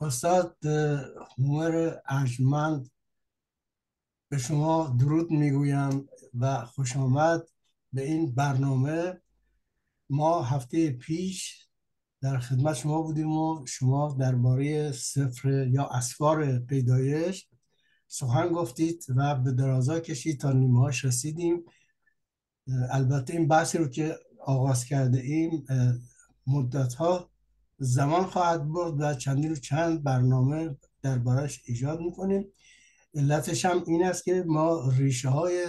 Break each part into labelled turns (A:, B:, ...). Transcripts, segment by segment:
A: استاد هومر ارجمند به شما درود میگویم و خوش آمد به این برنامه ما هفته پیش در خدمت شما بودیم و شما درباره صفر یا اسفار پیدایش سخن گفتید و به درازا کشید تا نیمهاش رسیدیم البته این بحثی رو که آغاز کرده ایم مدت ها زمان خواهد برد و چندین چند برنامه دربارش ایجاد میکنیم علتش هم این است که ما ریشه های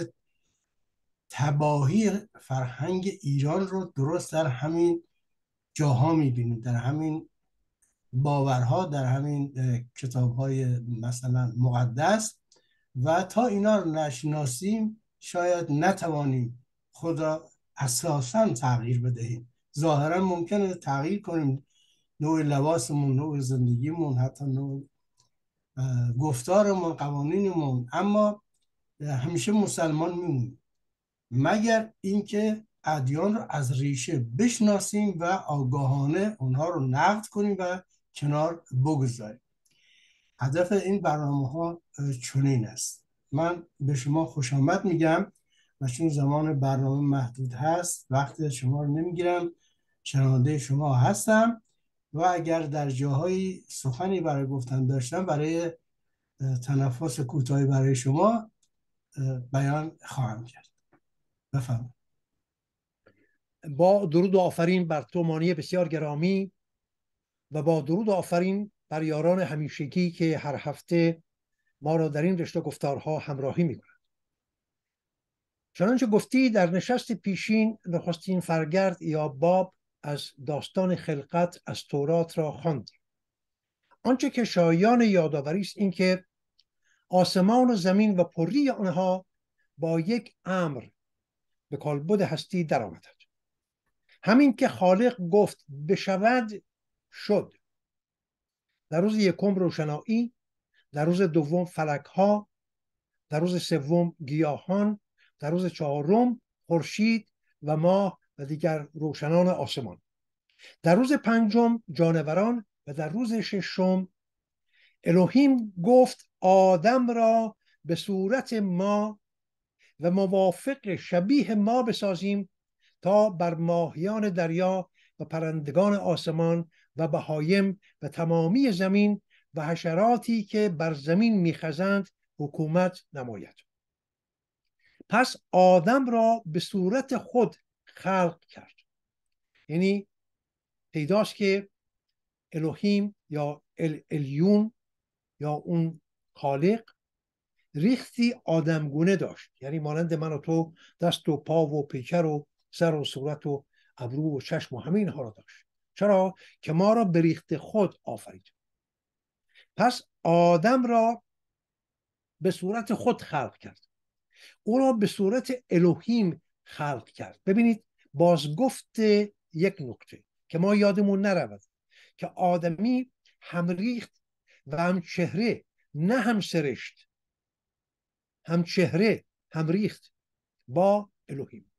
A: تباهی فرهنگ ایران رو درست در همین جاها میبینیم در همین باورها در همین کتاب های مثلا مقدس و تا اینا رو نشناسیم شاید نتوانیم خود را اساسا تغییر بدهیم ظاهرا ممکنه تغییر کنیم نوع لباسمون نوع زندگیمون حتی نوع گفتارمون قوانینمون اما همیشه مسلمان میمونیم مگر اینکه ادیان رو از ریشه بشناسیم و آگاهانه اونها رو نقد کنیم و کنار بگذاریم هدف این برنامه ها چنین است من به شما خوش آمد میگم و چون زمان برنامه محدود هست وقتی شما رو نمیگیرم شنونده شما هستم و اگر در جاهایی سخنی برای گفتن داشتم برای
B: تنفس کوتاهی برای شما بیان خواهم کرد بفهم با درود و آفرین بر تو بسیار گرامی و با درود و آفرین بر یاران همیشگی که هر هفته ما را در این رشته گفتارها همراهی می کنند چنانچه گفتی در نشست پیشین نخستین فرگرد یا باب از داستان خلقت از تورات را خواند آنچه که شایان یادآوری است اینکه آسمان و زمین و پری آنها با یک امر به کالبد هستی درآمدند همین که خالق گفت بشود شد در روز یکم روشنایی در روز دوم فلک ها در روز سوم گیاهان در روز چهارم خورشید و ماه و دیگر روشنان آسمان در روز پنجم جانوران و در روز ششم الوهیم گفت آدم را به صورت ما و موافق شبیه ما بسازیم تا بر ماهیان دریا و پرندگان آسمان و بهایم و تمامی زمین و حشراتی که بر زمین میخزند حکومت نماید پس آدم را به صورت خود خلق کرد یعنی پیداست که الوهیم یا ال الیون یا اون خالق ریختی آدمگونه داشت یعنی مانند من و تو دست و پا و پیکر و سر و صورت و ابرو و چشم و همین ها را داشت چرا که ما را به ریخت خود آفرید پس آدم را به صورت خود خلق کرد او را به صورت الوهیم خلق کرد ببینید بازگفت یک نکته که ما یادمون نرود که آدمی هم ریخت و هم چهره نه هم سرشت هم چهره هم ریخت با الوهیم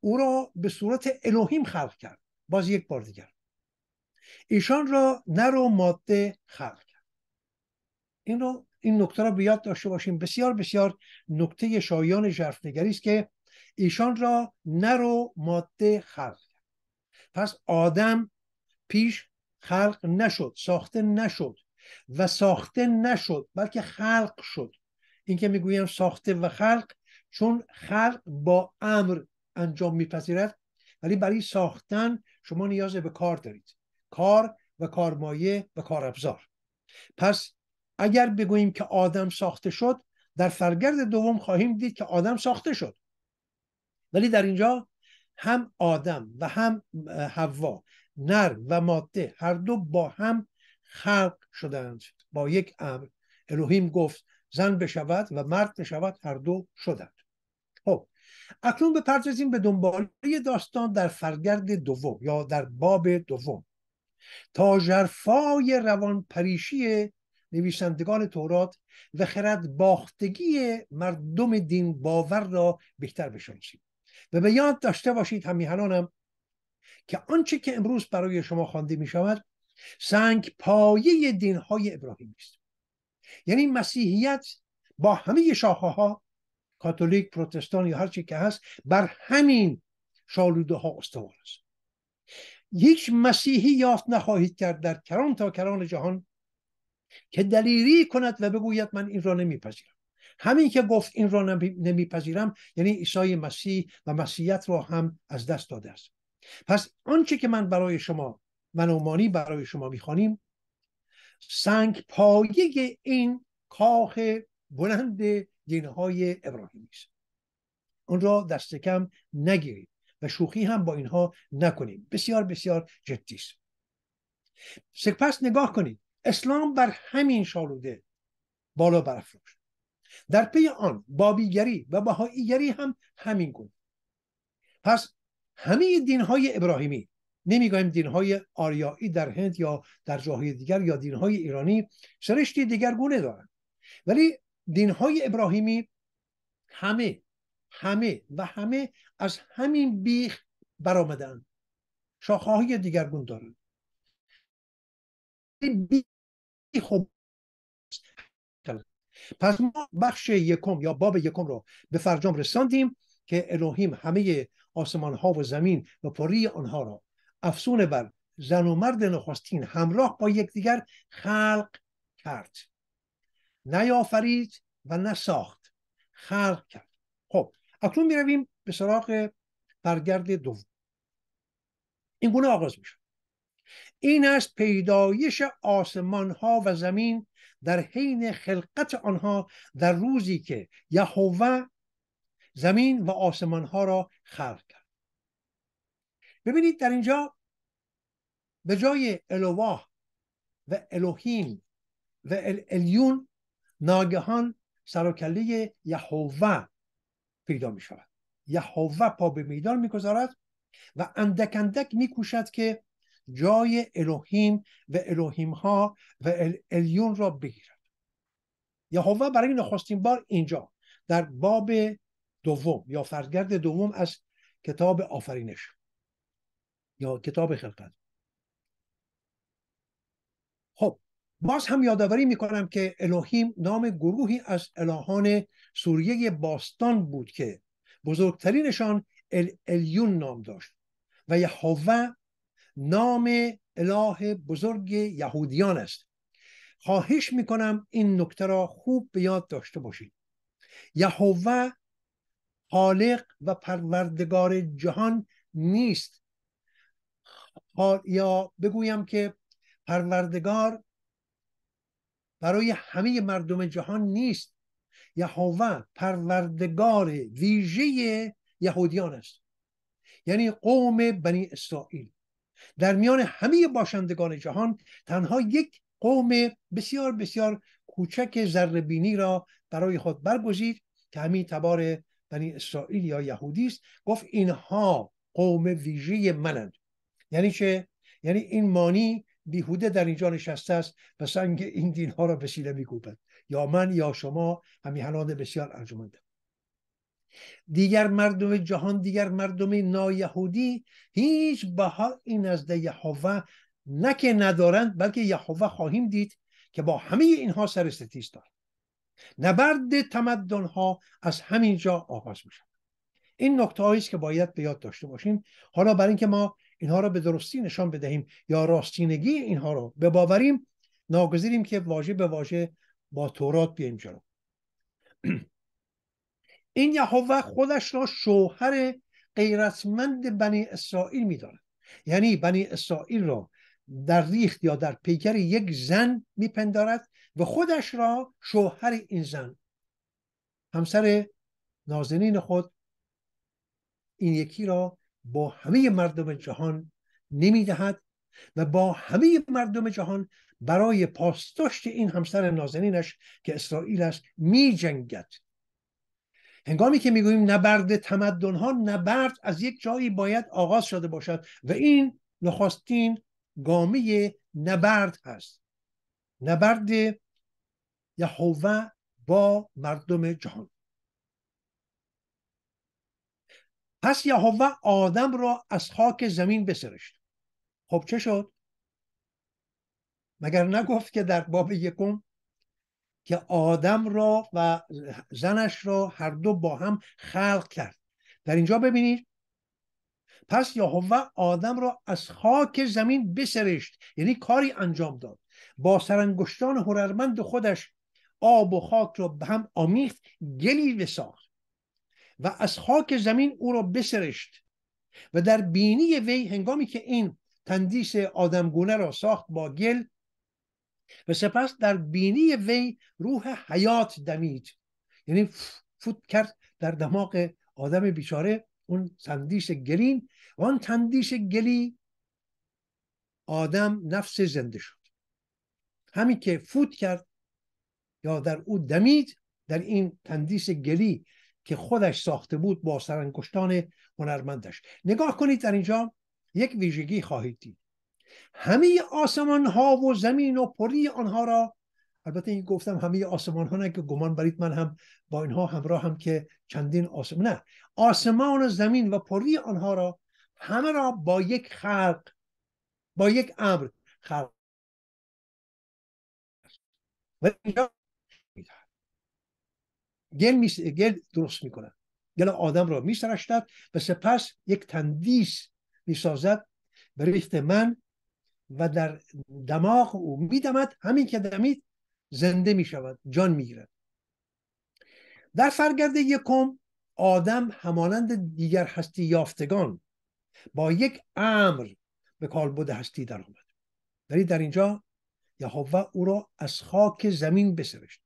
B: او را به صورت الوهیم خلق کرد باز یک بار دیگر ایشان را نر و ماده خلق کرد این این نکته را به یاد داشته باشیم بسیار بسیار نکته شایان ژرفنگری است که ایشان را نر و ماده خلق پس آدم پیش خلق نشد ساخته نشد و ساخته نشد بلکه خلق شد این که میگویم ساخته و خلق چون خلق با امر انجام میپذیرد ولی برای ساختن شما نیاز به کار دارید کار و کارمایه و کارابزار پس اگر بگوییم که آدم ساخته شد در فرگرد دوم خواهیم دید که آدم ساخته شد ولی در اینجا هم آدم و هم حوا نر و ماده هر دو با هم خلق شدند با یک امر الوهیم گفت زن بشود و مرد بشود هر دو شدند خب اکنون به بپردازیم به دنباله داستان در فرگرد دوم یا در باب دوم تا جرفای روان پریشی نویسندگان تورات و خرد باختگی مردم دین باور را بهتر بشناسیم و به یاد داشته باشید همیهنانم که آنچه که امروز برای شما خوانده می شود سنگ پایه دین های ابراهیمی است یعنی مسیحیت با همه شاخه ها کاتولیک پروتستان یا هر چی که هست بر همین شالوده ها استوار است هیچ مسیحی یافت نخواهید کرد در کران تا کران جهان که دلیری کند و بگوید من این را نمیپذیرم همین که گفت این را نمیپذیرم یعنی عیسی مسیح و مسیحیت را هم از دست داده است پس آنچه که من برای شما منومانی برای شما میخوانیم سنگ پایه این کاخ بلند دینهای ابراهیمی است اون را دست کم نگیرید و شوخی هم با اینها نکنیم بسیار بسیار جدی است سپس نگاه کنید اسلام بر همین شالوده بالا برافروخت در پی آن بابیگری و بهاییگری هم همین گونه پس همه دین های ابراهیمی نمیگویم دین های آریایی در هند یا در جاهای دیگر یا دین های ایرانی سرشتی دیگر گونه دارند ولی دین های ابراهیمی همه همه و همه از همین بیخ برآمدند. شاخه های دیگرگون دارند بیخ پس ما بخش یکم یا باب یکم رو به فرجام رساندیم که الهیم همه آسمان ها و زمین و پری آنها را افسون بر زن و مرد نخستین همراه با یکدیگر خلق کرد نیافرید و نساخت خلق کرد خب اکنون میرویم به سراغ برگرد دوم این گونه آغاز میشه این است پیدایش آسمان ها و زمین در حین خلقت آنها در روزی که یهوه زمین و آسمان ها را خلق کرد ببینید در اینجا به جای الوه و الوهیم و الیون ناگهان سرکله یهوه پیدا می شود یهوه پا به میدان میگذارد و اندک اندک میکوشد که جای الوهیم و الوهیم ها و ال... الیون را بگیرد یهوه برای نخستین بار اینجا در باب دوم یا فرگرد دوم از کتاب آفرینش یا کتاب خلقت خب باز هم یادآوری میکنم که الوهیم نام گروهی از الهان سوریه باستان بود که بزرگترینشان ال الیون نام داشت و یهوه نام اله بزرگ یهودیان است خواهش میکنم این نکته را خوب به یاد داشته باشید یهوه خالق و پروردگار جهان نیست یا بگویم که پروردگار برای همه مردم جهان نیست یهوه پروردگار ویژه یهودیان است یعنی قوم بنی اسرائیل در میان همه باشندگان جهان تنها یک قوم بسیار بسیار کوچک زربینی را برای خود برگزید که همین تبار بنی اسرائیل یا یهودی است گفت اینها قوم ویژه منند یعنی چه یعنی این مانی بیهوده در اینجا نشسته است و سنگ این دینها را بسینه میکوبد یا من یا شما همین بسیار ارجمنده دیگر مردم جهان دیگر مردم نایهودی هیچ بهایی نزد یهوه نه که ندارند بلکه یهوه خواهیم دید که با همه اینها سر ستیز دارد نبرد تمدن ها از همین جا آغاز می شود این نکته است که باید به یاد داشته باشیم حالا برای اینکه ما اینها را به درستی نشان بدهیم یا راستینگی اینها را باوریم ناگزیریم که واژه به واژه با تورات بیایم جلو این یهوه خودش را شوهر غیرتمند بنی اسرائیل میداند یعنی بنی اسرائیل را در ریخت یا در پیکر یک زن میپندارد و خودش را شوهر این زن همسر نازنین خود این یکی را با همه مردم جهان نمیدهد و با همه مردم جهان برای پاسداشت این همسر نازنینش که اسرائیل است می هنگامی که میگوییم نبرد تمدن ها نبرد از یک جایی باید آغاز شده باشد و این نخستین گامی نبرد هست نبرد یهوه با مردم جهان پس یهوه آدم را از خاک زمین بسرشت خب چه شد مگر نگفت که در باب یکم که آدم را و زنش را هر دو با هم خلق کرد در اینجا ببینید پس یهوه آدم را از خاک زمین بسرشت یعنی کاری انجام داد با سرانگشتان هنرمند خودش آب و خاک را به هم آمیخت گلی ساخت و از خاک زمین او را بسرشت و در بینی وی هنگامی که این تندیس آدمگونه را ساخت با گل و سپس در بینی وی روح حیات دمید یعنی فوت کرد در دماغ آدم بیچاره اون تندیش گلین و آن تندیش گلی آدم نفس زنده شد همین که فوت کرد یا در او دمید در این تندیس گلی که خودش ساخته بود با سرنگشتان هنرمندش نگاه کنید در اینجا یک ویژگی خواهید دید همه آسمان ها و زمین و پری آنها را البته این گفتم همه آسمان ها نه که گمان برید من هم با اینها همراه هم که چندین آسمان نه آسمان و زمین و پری آنها را همه را با یک خلق با یک امر خلق گل, می گل درست میکنن گل آدم را میسرشتد و سپس یک تندیس میسازد به ریخت من و در دماغ او میدمد همین که دمید زنده می شود جان می گیرد در فرگرد یکم آدم همانند دیگر هستی یافتگان با یک امر به کالبد هستی در آمد ولی در اینجا یهوه او را از خاک زمین بسرشت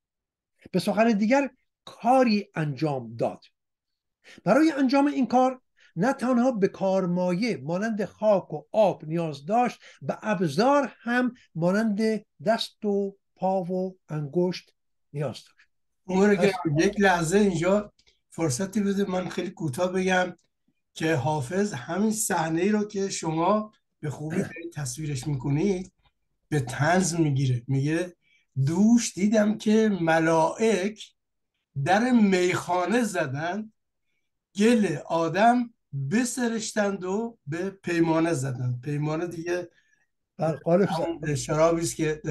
B: به سخن دیگر کاری انجام داد برای انجام این کار نه تنها به کارمایه مانند خاک و آب نیاز داشت به ابزار هم مانند دست و پا و انگشت نیاز داشت خب، یک لحظه اینجا فرصتی بده من خیلی کوتاه بگم
A: که حافظ همین صحنه ای رو که شما به خوبی تصویرش میکنید به تنز میگیره میگه دوش دیدم که ملائک در میخانه زدن گل آدم بسرشتند و به پیمانه زدند پیمانه دیگه شرابی است که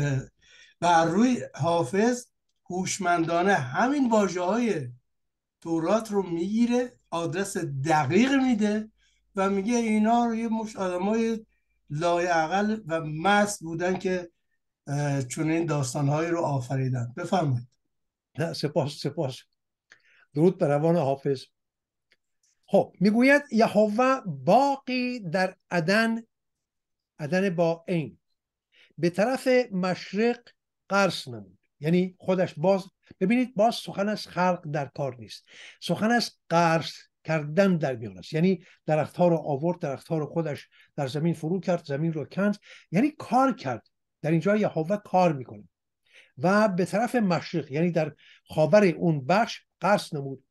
A: بر روی حافظ هوشمندانه همین واژه های تورات رو میگیره آدرس دقیق میده و میگه اینا روی یه مش آدم های لایعقل و مس بودن که چون این داستانهایی رو آفریدن بفرمایید
B: سپاس سپاس درود به حافظ خب میگوید یهوه باقی در عدن عدن با این به طرف مشرق قرص نمود یعنی خودش باز ببینید باز سخن از خلق در کار نیست سخن از قرص کردن در میان است یعنی درختها رو آورد درختها رو خودش در زمین فرو کرد زمین رو کند یعنی کار کرد در اینجا یهوه کار میکنه و به طرف مشرق یعنی در خاور اون بخش قرص نمود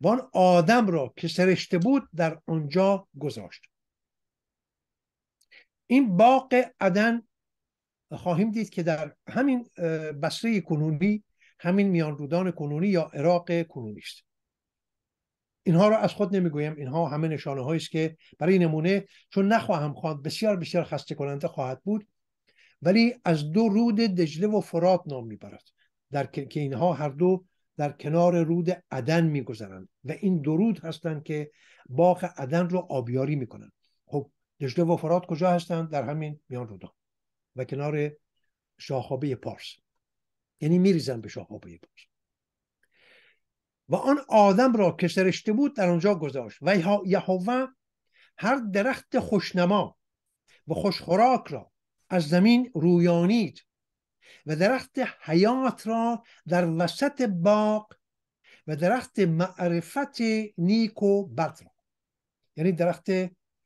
B: و آن آدم را که سرشته بود در آنجا گذاشت این باغ عدن خواهیم دید که در همین بسره کنونی همین میان رودان کنونی یا عراق کنونی است اینها را از خود نمیگویم اینها همه نشانه هایی است که برای نمونه چون نخواهم خواند بسیار بسیار خسته کننده خواهد بود ولی از دو رود دجله و فرات نام میبرد در که اینها هر دو در کنار رود عدن میگذرند و این درود هستند که باغ عدن رو آبیاری میکنند خب دجله و فرات کجا هستند در همین میان رودا و کنار شاخابه پارس یعنی میریزن به شاخابه پارس و آن آدم را که سرشته بود در آنجا گذاشت و یهوه هر درخت خوشنما و خوشخوراک را از زمین رویانید و درخت حیات را در وسط باغ و درخت معرفت نیک و بد را یعنی درخت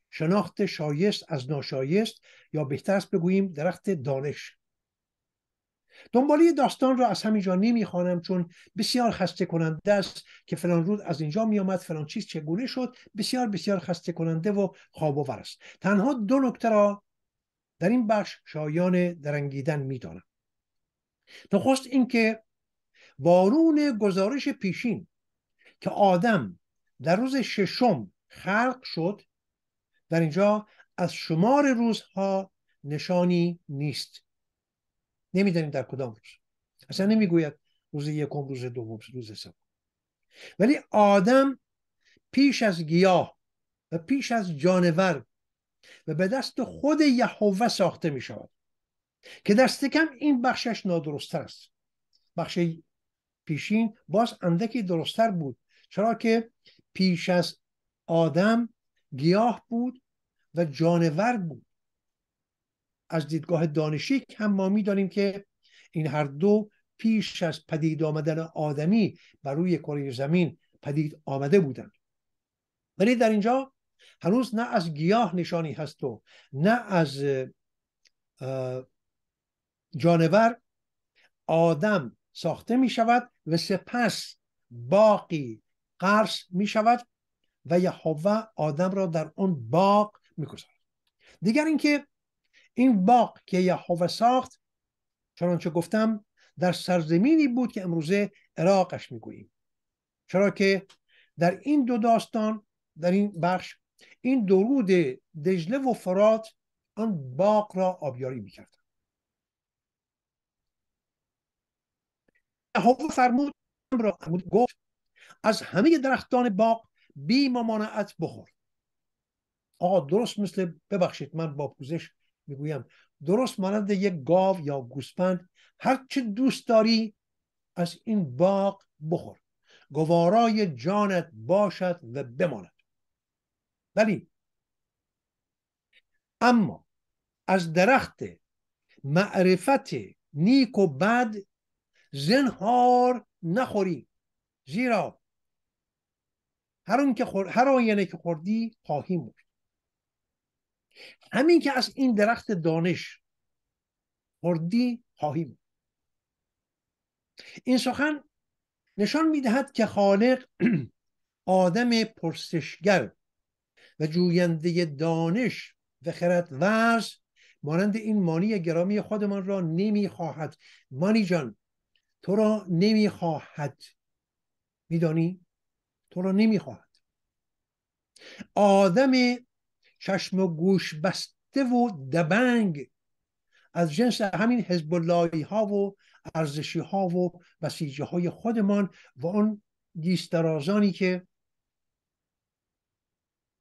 B: شناخت شایست از ناشایست یا بهتر است بگوییم درخت دانش دنباله داستان را از همینجا نمیخوانم چون بسیار خسته کننده است که فلان رود از اینجا میآمد فلان چیز چگونه شد بسیار بسیار خسته کننده و خواب است تنها دو نکته را در این بخش شایان درنگیدن میدانم نخست اینکه بارون گزارش پیشین که آدم در روز ششم خلق شد در اینجا از شمار روزها نشانی نیست نمیدانیم در کدام روز اصلا نمیگوید روز یکم روز دوم روز سوم ولی آدم پیش از گیاه و پیش از جانور و به دست خود یهوه ساخته می شود که دست کم این بخشش نادرست است بخش پیشین باز اندکی درستتر بود چرا که پیش از آدم گیاه بود و جانور بود از دیدگاه دانشی هم ما میدانیم که این هر دو پیش از پدید آمدن آدمی بر روی کره زمین پدید آمده بودند ولی در اینجا هنوز نه از گیاه نشانی هست و نه از جانور آدم ساخته می شود و سپس باقی قرص می شود و یهوه آدم را در اون باغ میگذارد دیگر اینکه این باغ که یهوه ساخت چنانچه گفتم در سرزمینی بود که امروزه عراقش گوییم چرا که در این دو داستان در این بخش این درود دجله و فرات آن باغ را آبیاری کردن یهوه فرمود را گفت از همه درختان باغ بی ممانعت بخور آقا درست مثل ببخشید من با پوزش میگویم درست مانند یک گاو یا گوسفند هر چه دوست داری از این باغ بخور گوارای جانت باشد و بماند ولی اما از درخت معرفت نیک و بد زنهار نخوری زیرا هر که خور... هر آینه که خوردی خواهی مرد همین که از این درخت دانش خوردی خواهی مرد این سخن نشان میدهد که خالق آدم پرسشگر و جوینده دانش و خرد ورز مانند این مانی گرامی خودمان را نمیخواهد مانی جان تو را نمیخواهد میدانی تو را نمیخواهد آدم چشم و گوش بسته و دبنگ از جنس همین حزب ها و ارزشی ها و بسیجه های خودمان و آن دیسترازانی که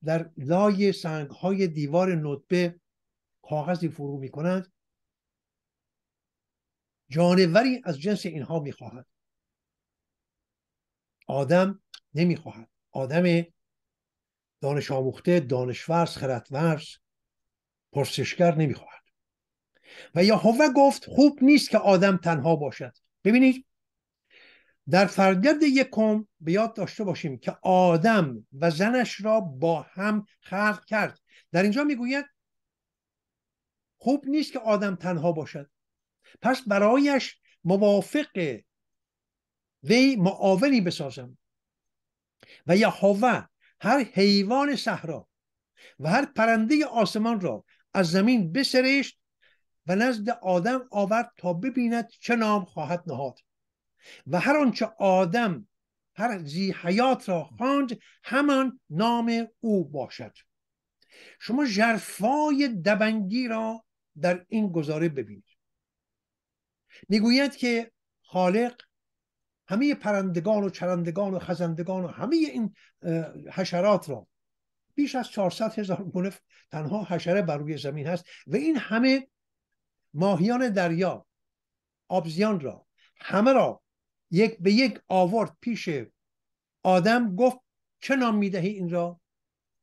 B: در لای سنگ های دیوار نطبه کاغذی فرو می کنند جانوری از جنس اینها میخواهد آدم نمیخواهد آدم دانش آموخته دانشورس ورس پرسشگر نمیخواهد و یهوه گفت خوب نیست که آدم تنها باشد ببینید در فرگرد یکم به یاد داشته باشیم که آدم و زنش را با هم خلق کرد در اینجا میگوید خوب نیست که آدم تنها باشد پس برایش موافق وی معاونی بسازم و یهوه هر حیوان صحرا و هر پرنده آسمان را از زمین بسرشت و نزد آدم آورد تا ببیند چه نام خواهد نهاد و هر آنچه آدم هر زی حیات را خواند همان نام او باشد شما جرفای دبنگی را در این گزاره ببینید میگوید که خالق همه پرندگان و چرندگان و خزندگان و همه این حشرات را بیش از 400 هزار گونه تنها حشره بر روی زمین هست و این همه ماهیان دریا آبزیان را همه را یک به یک آورد پیش آدم گفت چه نام میدهی این را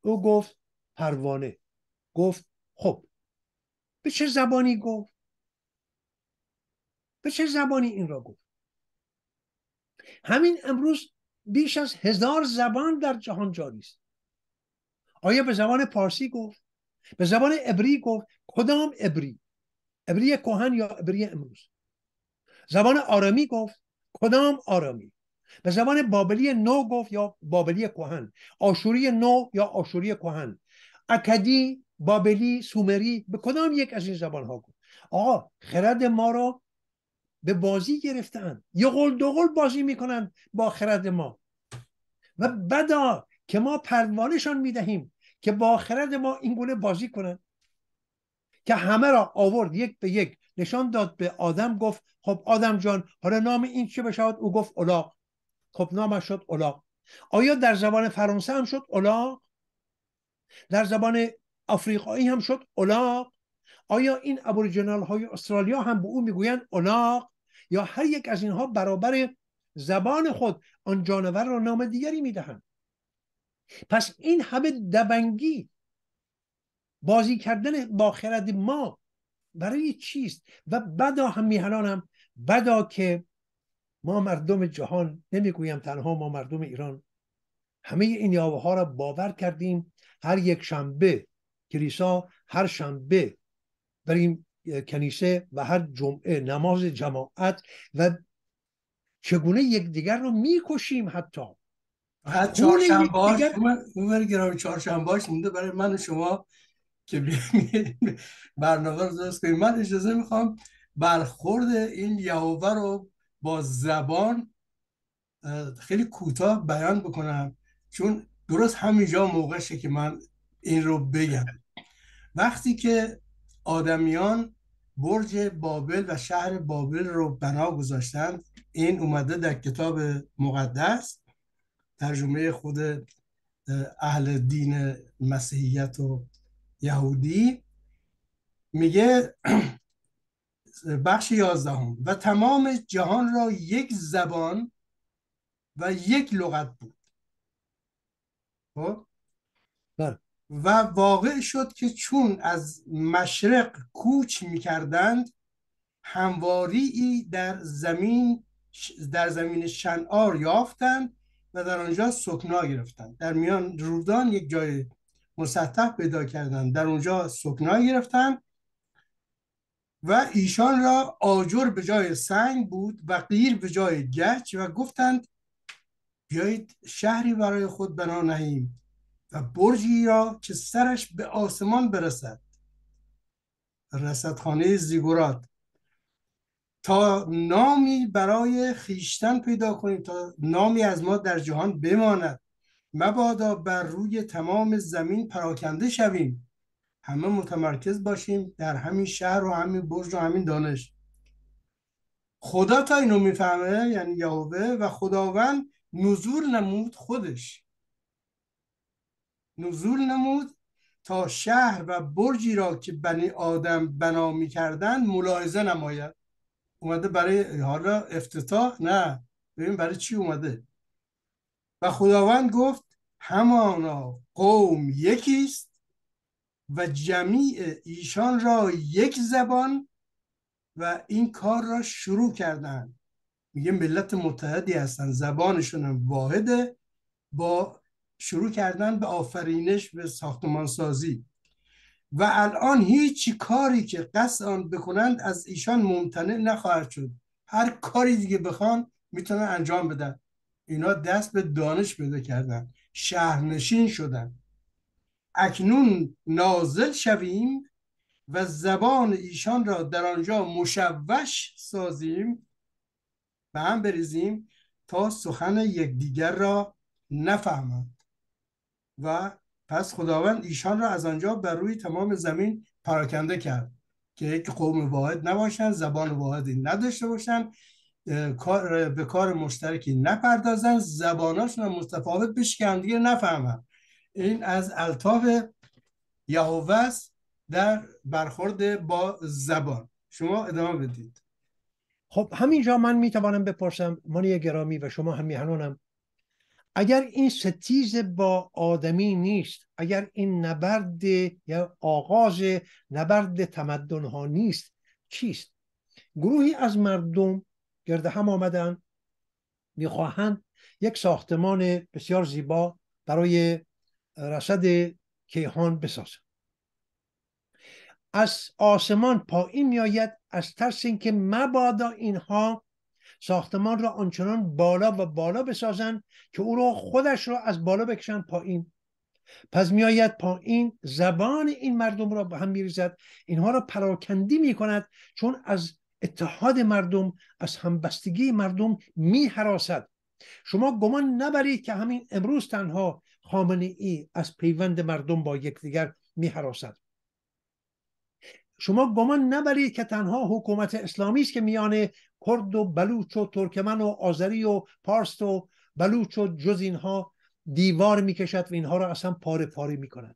B: او گفت پروانه گفت خب به چه زبانی گفت به چه زبانی این را گفت همین امروز بیش از هزار زبان در جهان جاری است آیا به زبان پارسی گفت به زبان عبری گفت کدام عبری عبری کهن یا عبری امروز زبان آرامی گفت کدام آرامی به زبان بابلی نو گفت یا بابلی کهن آشوری نو یا آشوری کهن اکدی بابلی سومری به کدام یک از این زبان ها گفت آقا خرد ما را به بازی گرفتن یه قول دو قول بازی میکنن با خرد ما و بدا که ما پروانشان میدهیم که با خرد ما این گونه بازی کنن که همه را آورد یک به یک نشان داد به آدم گفت خب آدم جان حالا نام این چه بشود او گفت اولاق خب نامش شد اولاق آیا در زبان فرانسه هم شد اولاق در زبان آفریقایی هم شد اولاق آیا این ابوریجنال های استرالیا هم به او میگویند اولاق یا هر یک از اینها برابر زبان خود آن جانور را نام دیگری میدهند پس این همه دبنگی بازی کردن با خرد ما برای چیست و بدا هم میهنانم بدا که ما مردم جهان نمیگویم تنها ما مردم ایران همه این یاوه ها را باور کردیم هر یک شنبه کلیسا هر شنبه بریم کنیسه و هر جمعه نماز جماعت و چگونه یکدیگر رو میکشیم حتی حتی چهارشنباش
A: چهارشنباش مونده برای من شما که برنامه رو درست کنیم من اجازه میخوام برخورد این یهوه رو با زبان خیلی کوتاه بیان بکنم چون درست همینجا موقعشه که من این رو بگم وقتی که آدمیان برج بابل و شهر بابل رو بنا گذاشتند این اومده در کتاب مقدس ترجمه خود اهل دین مسیحیت و یهودی میگه بخش یازدهم و تمام جهان را یک زبان و یک لغت بود خب و واقع شد که چون از مشرق کوچ کردند همواری در زمین در زمین شنعار یافتند و در آنجا سکنا گرفتند در میان رودان یک جای مسطح پیدا کردند در آنجا سکنا گرفتند و ایشان را آجر به جای سنگ بود و قیر به جای گچ و گفتند بیایید شهری برای خود بنا نهیم و برجی را که سرش به آسمان برسد رصدخانه زیگورات تا نامی برای خیشتن پیدا کنیم تا نامی از ما در جهان بماند مبادا بر روی تمام زمین پراکنده شویم همه متمرکز باشیم در همین شهر و همین برج و همین دانش خدا تا اینو میفهمه یعنی یهوه و خداوند نزول نمود خودش نزول نمود تا شهر و برجی را که بنی آدم بنا می کردن ملاحظه نماید اومده برای حالا افتتاح نه ببین برای چی اومده و خداوند گفت همانا قوم یکیست و جمیع ایشان را یک زبان و این کار را شروع کردن میگه ملت متحدی هستن زبانشون هم واحده با شروع کردن به آفرینش به سازی و الان هیچ کاری که قصد آن بکنند از ایشان ممتنع نخواهد شد هر کاری دیگه بخوان میتونن انجام بدن اینا دست به دانش بده کردن شهرنشین شدن اکنون نازل شویم و زبان ایشان را در آنجا مشوش سازیم به هم بریزیم تا سخن یکدیگر را نفهمند و پس خداوند ایشان را از آنجا بر روی تمام زمین پراکنده کرد که یک قوم واحد نباشند زبان واحدی نداشته باشند به کار مشترکی نپردازن زباناشون متفاوت بشه که همدیگه نفهمن این از الطاف یهوه است در برخورد با زبان شما
B: ادامه بدید خب همینجا من میتوانم بپرسم مانی گرامی و شما هم اگر این ستیز با آدمی نیست اگر این نبرد یا آغاز نبرد تمدن ها نیست چیست گروهی از مردم گرد هم آمدن میخواهند یک ساختمان بسیار زیبا برای رسد کیهان بسازند از آسمان پایین میآید از ترس اینکه مبادا اینها ساختمان را آنچنان بالا و بالا بسازند که او را خودش را از بالا بکشند پایین پس میآید پایین زبان این مردم را به هم میریزد اینها را پراکندی میکند چون از اتحاد مردم از همبستگی مردم میحراسد شما گمان نبرید که همین امروز تنها خامنه ای از پیوند مردم با یکدیگر میحراسد شما گمان نبرید که تنها حکومت اسلامی است که میان کرد و بلوچ و ترکمن و آذری و پارست و بلوچ و جز اینها دیوار میکشد و اینها را اصلا پاره پاره میکند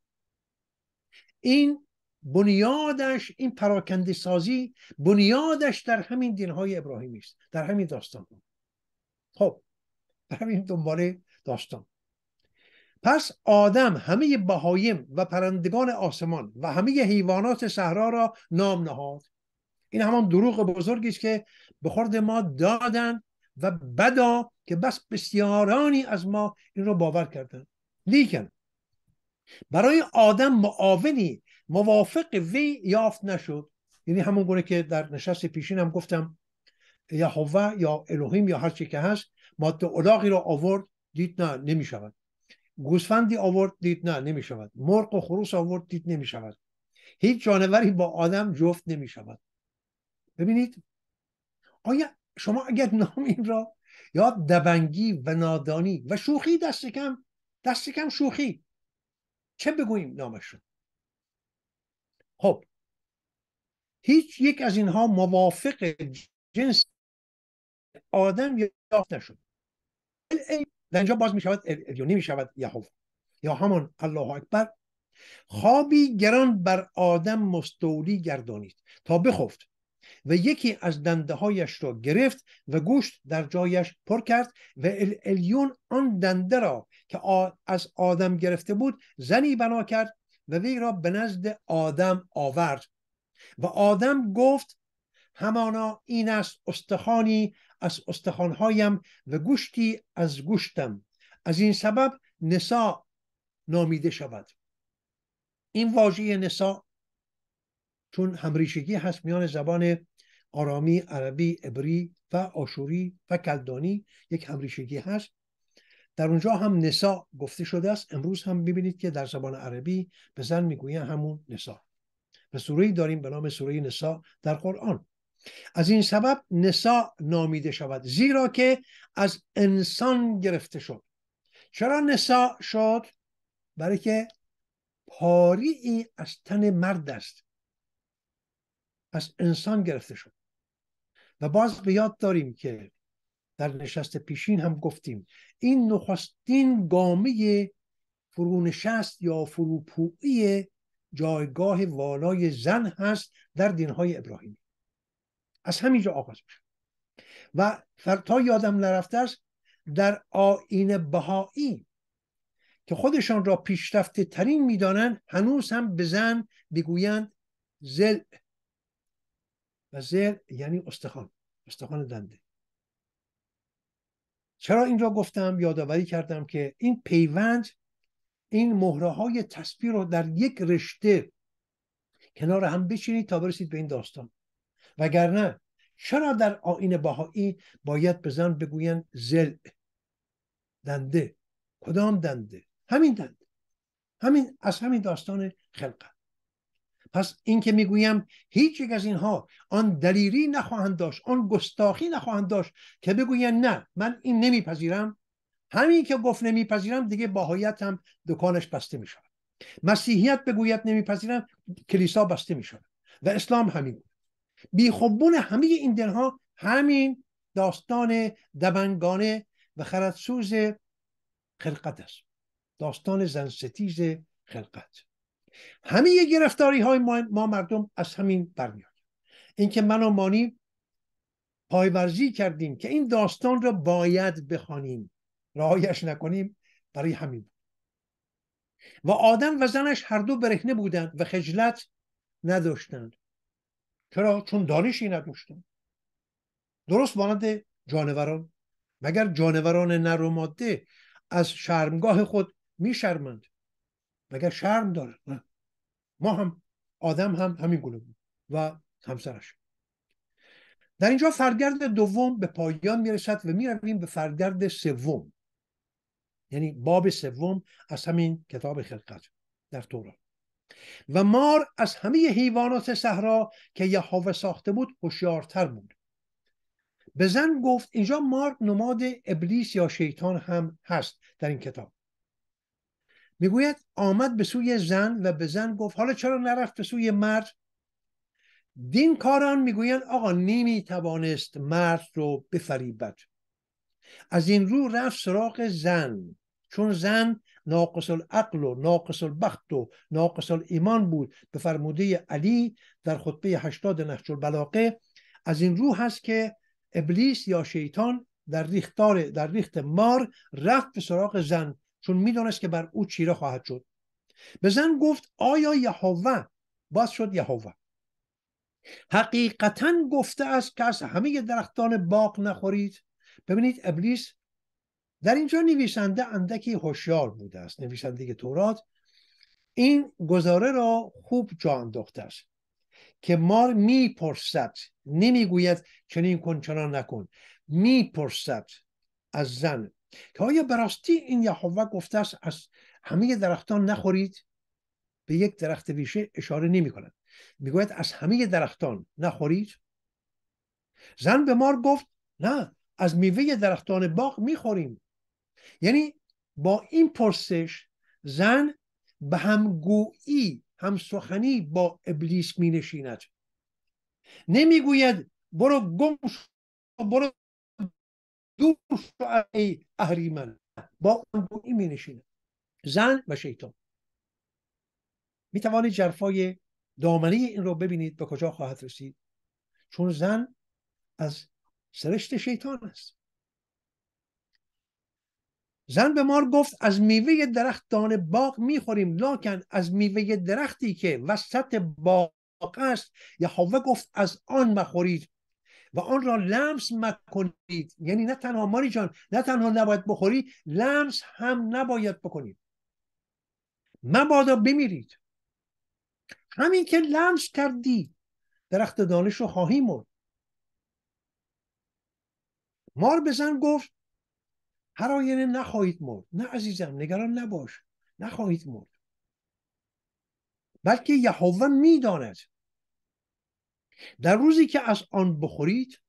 B: این بنیادش این پراکنده سازی بنیادش در همین دینهای ابراهیمی است در همین داستان خب در همین دنباله داستان پس آدم همه بهایم و پرندگان آسمان و همه حیوانات صحرا را نام نهاد این همان دروغ بزرگی است که به خورد ما دادن و بدا که بس بسیارانی از ما این رو باور کردند لیکن برای آدم معاونی موافق وی یافت نشد یعنی همون گونه که در نشست پیشین هم گفتم یهوه یا الوهیم یا هر چی که هست ماده الاغی رو آورد دید نه نمی شود گوسفندی آورد دید نه نمی شود مرغ و خروس آورد دید نمی شود هیچ جانوری با آدم جفت نمی شود ببینید آیا شما اگر نام این را یا دبنگی و نادانی و شوخی دست کم دست کم شوخی چه بگوییم نامش رو خب هیچ یک از اینها موافق جنس آدم یافت نشد در اینجا باز می شود یا می شود یهوه یا همان الله اکبر خوابی گران بر آدم مستولی گردانید تا بخفت و یکی از دنده هایش را گرفت و گوشت در جایش پر کرد و الیون آن دنده را که از آدم گرفته بود زنی بنا کرد و وی را به نزد آدم آورد و آدم گفت همانا این است استخوانی از استخانهایم و گوشتی از گوشتم از این سبب نسا نامیده شود این واژه نسا چون همریشگی هست میان زبان آرامی عربی عبری و آشوری و کلدانی یک همریشگی هست در اونجا هم نسا گفته شده است امروز هم ببینید که در زبان عربی به زن میگوین همون نسا و سوره داریم به نام سوره نسا در قرآن از این سبب نسا نامیده شود زیرا که از انسان گرفته شد چرا نسا شد برای که پاری از تن مرد است از انسان گرفته شد و باز به یاد داریم که در نشست پیشین هم گفتیم این نخستین گامه فرونشست یا فروپویی جایگاه والای زن هست در دینهای ابراهیمی از همینجا آغاز میشه و تا یادم نرفته است در آین بهایی که خودشان را پیشرفته ترین میدانند هنوز هم به زن بگویند زل و زر یعنی استخوان استخوان دنده چرا این را گفتم یادآوری کردم که این پیوند این مهره های تصویر رو در یک رشته کنار هم بچینید تا برسید به این داستان وگرنه چرا در آین بهایی باید بزن بگویند زل دنده کدام دنده همین دنده همین از همین داستان خلقت پس این که میگویم هیچ یک از اینها آن دلیری نخواهند داشت آن گستاخی نخواهند داشت که بگوین نه من این نمیپذیرم همین که گفت نمیپذیرم دیگه باهایت هم دکانش بسته می مسیحیت بگوید نمیپذیرم کلیسا بسته می و اسلام همین خوبون همه این دلها همین داستان دبنگانه و خردسوز خلقت است داستان زنستیز خلقت همه گرفتاری های ما, ما مردم از همین برمیاد اینکه من و مانی پایورزی کردیم که این داستان را باید بخوانیم رایش نکنیم برای همین و آدم و زنش هر دو برهنه بودند و خجلت نداشتند چرا چون دانشی نداشتند درست مانند جانوران مگر جانوران نر و ماده از شرمگاه خود میشرمند مگر شرم داره ما هم آدم هم همین گونه بود و همسرش در اینجا فرگرد دوم به پایان میرسد و میرویم به فرگرد سوم یعنی باب سوم از همین کتاب خلقت در تورات و مار از همه حیوانات صحرا که یهوه ساخته بود هوشیارتر بود به زن گفت اینجا مار نماد ابلیس یا شیطان هم هست در این کتاب میگوید آمد به سوی زن و به زن گفت حالا چرا نرفت به سوی مرد دین کاران میگویند آقا نیمی توانست مرد رو بفریبد از این رو رفت سراغ زن چون زن ناقص العقل و ناقص البخت و ناقص ایمان بود به فرموده علی در خطبه هشتاد نهج البلاغه از این رو هست که ابلیس یا شیطان در ریختار در ریخت مار رفت به سراغ زن چون میدانست که بر او چیره خواهد شد به زن گفت آیا یهوه باز شد یهوه حقیقتا گفته است که از همه درختان باغ نخورید ببینید ابلیس در اینجا نویسنده اندکی هوشیار بوده است نویسنده تورات این گزاره را خوب جا انداخته است که مار میپرسد نمیگوید چنین کن چنان نکن میپرسد از زن که آیا براستی این یهوه گفته است از همه درختان نخورید به یک درخت ویشه اشاره نمی کند میگوید از همه درختان نخورید زن به مار گفت نه از میوه درختان باغ میخوریم یعنی با این پرسش زن به همگویی هم سخنی با ابلیس می نشیند نمیگوید برو گم برو دور ای اهریمن با اون می نشینه زن و شیطان می توانید جرفای دامنی این رو ببینید به کجا خواهد رسید چون زن از سرشت شیطان است زن به مار گفت از میوه درخت دانه باغ میخوریم لاکن از میوه درختی که وسط باغ است یهوه گفت از آن مخورید و آن را لمس مکنید یعنی نه تنها ماری جان نه تنها نباید بخوری لمس هم نباید بکنید مبادا بمیرید همین که لمس کردی درخت دانش رو خواهی مرد مار بزن گفت هر آینه نخواهید مرد نه عزیزم نگران نباش نخواهید مرد بلکه یهوه میداند در روزی که از آن بخورید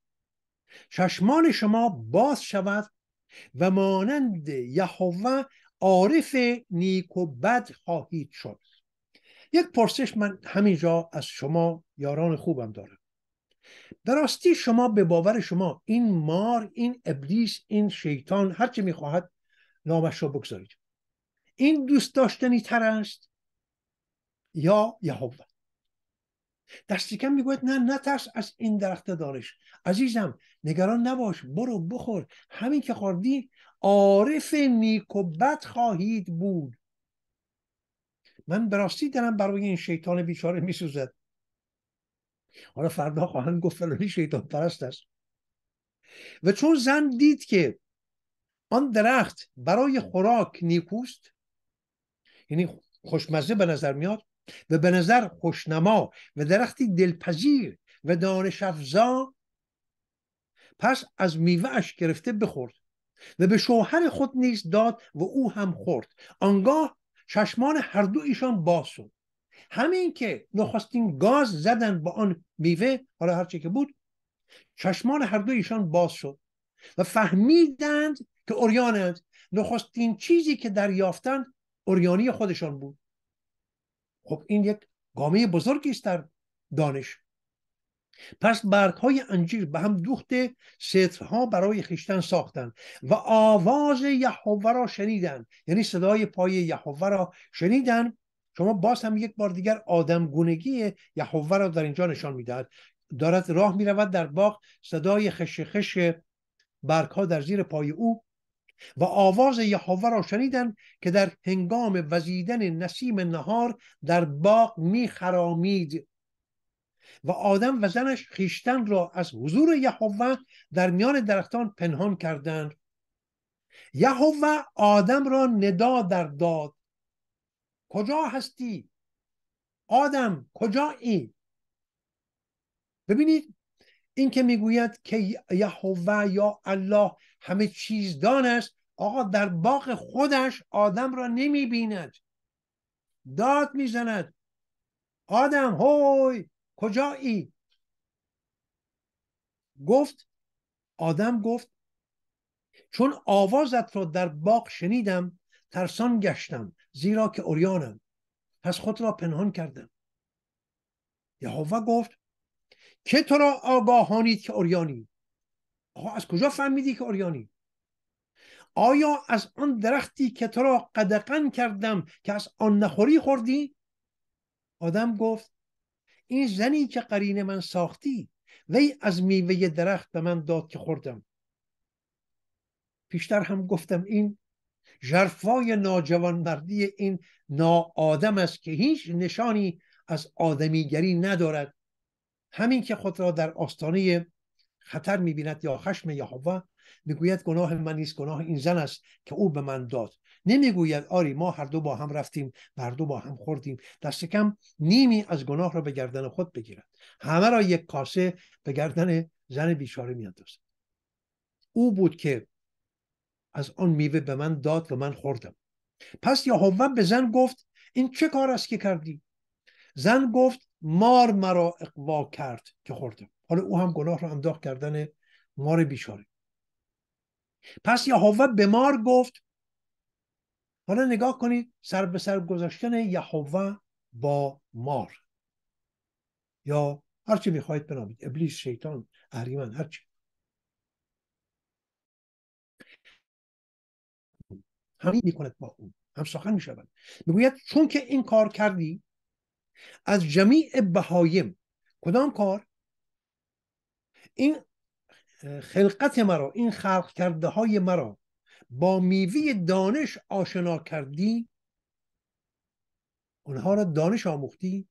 B: چشمان شما باز شود و مانند یهوه عارف نیک و بد خواهید شد یک پرسش من همینجا از شما یاران خوبم دارم به راستی شما به باور شما این مار این ابلیس این شیطان هرچه میخواهد نامش را بگذارید این دوست داشتنی تر است یا یهوه دست کم میگوید نه نترس از این درخت دانش عزیزم نگران نباش برو بخور همین که خوردی عارف نیک و بد خواهید بود من براستی دارم برای این شیطان بیچاره میسوزد حالا فردا خواهند گفت فلانی شیطان پرست است و چون زن دید که آن درخت برای خوراک نیکوست یعنی خوشمزه به نظر میاد و به نظر خوشنما و درختی دلپذیر و دانش افزا پس از میوهش گرفته بخورد و به شوهر خود نیز داد و او هم خورد آنگاه چشمان هر دو ایشان باز شد همین که نخستین گاز زدن با آن میوه حالا هرچه که بود چشمان هر دو ایشان باز شد و فهمیدند که اوریانند نخواستین چیزی که دریافتند اوریانی خودشان بود خب این یک گامه بزرگی است در دانش پس برگ های انجیر به هم دوخت سطرها برای خیشتن ساختند و آواز یهوه را شنیدند یعنی صدای پای یهوه را شنیدند شما باز هم یک بار دیگر آدم گونگی یهوه را در اینجا نشان میدهد دارد راه میرود در باغ صدای خشخش برگ ها در زیر پای او و آواز یهوه را شنیدند که در هنگام وزیدن نسیم نهار در باغ میخرامید و آدم و زنش خیشتن را از حضور یهوه در میان درختان پنهان کردند یهوه آدم را ندا در داد کجا هستی آدم کجا ای؟ ببینید این که میگوید که یهوه یا الله همه چیز است آقا در باغ خودش آدم را نمی بیند داد میزند آدم هوی کجایی گفت آدم گفت چون آوازت را در باغ شنیدم ترسان گشتم زیرا که اوریانم پس خود را پنهان کردم یهوه گفت که تو را آگاهانید که اوریانی آقا از کجا فهمیدی که اوریانی؟ آیا از آن درختی که تو را قدقن کردم که از آن نخوری خوردی آدم گفت این زنی که قرین من ساختی وی از میوه درخت به من داد که خوردم پیشتر هم گفتم این جرفای ناجوانمردی این ناآدم است که هیچ نشانی از آدمیگری ندارد همین که خود را در آستانه خطر میبیند یا خشم یهوه میگوید گناه من نیست گناه این زن است که او به من داد نمیگوید آری ما هر دو با هم رفتیم و هر دو با هم خوردیم دست کم نیمی از گناه را به گردن خود بگیرد همه را یک کاسه به گردن زن بیچاره میاندازد او بود که از آن میوه به من داد و من خوردم پس یهوه به زن گفت این چه کار است که کردی زن گفت مار مرا اقوا کرد که خوردم حالا او هم گناه را انداخت کردن مار بیچاره پس یهوه به مار گفت حالا نگاه کنید سر به سر گذاشتن یهوه با مار یا هرچی میخواید بنامید ابلیس شیطان اهریمن هرچی همین میکند با اون هم سخن میشود میگوید چون که این کار کردی از جمیع بهایم کدام کار این خلقت مرا این خلق کرده های مرا با میوی دانش آشنا کردی اونها را دانش آموختی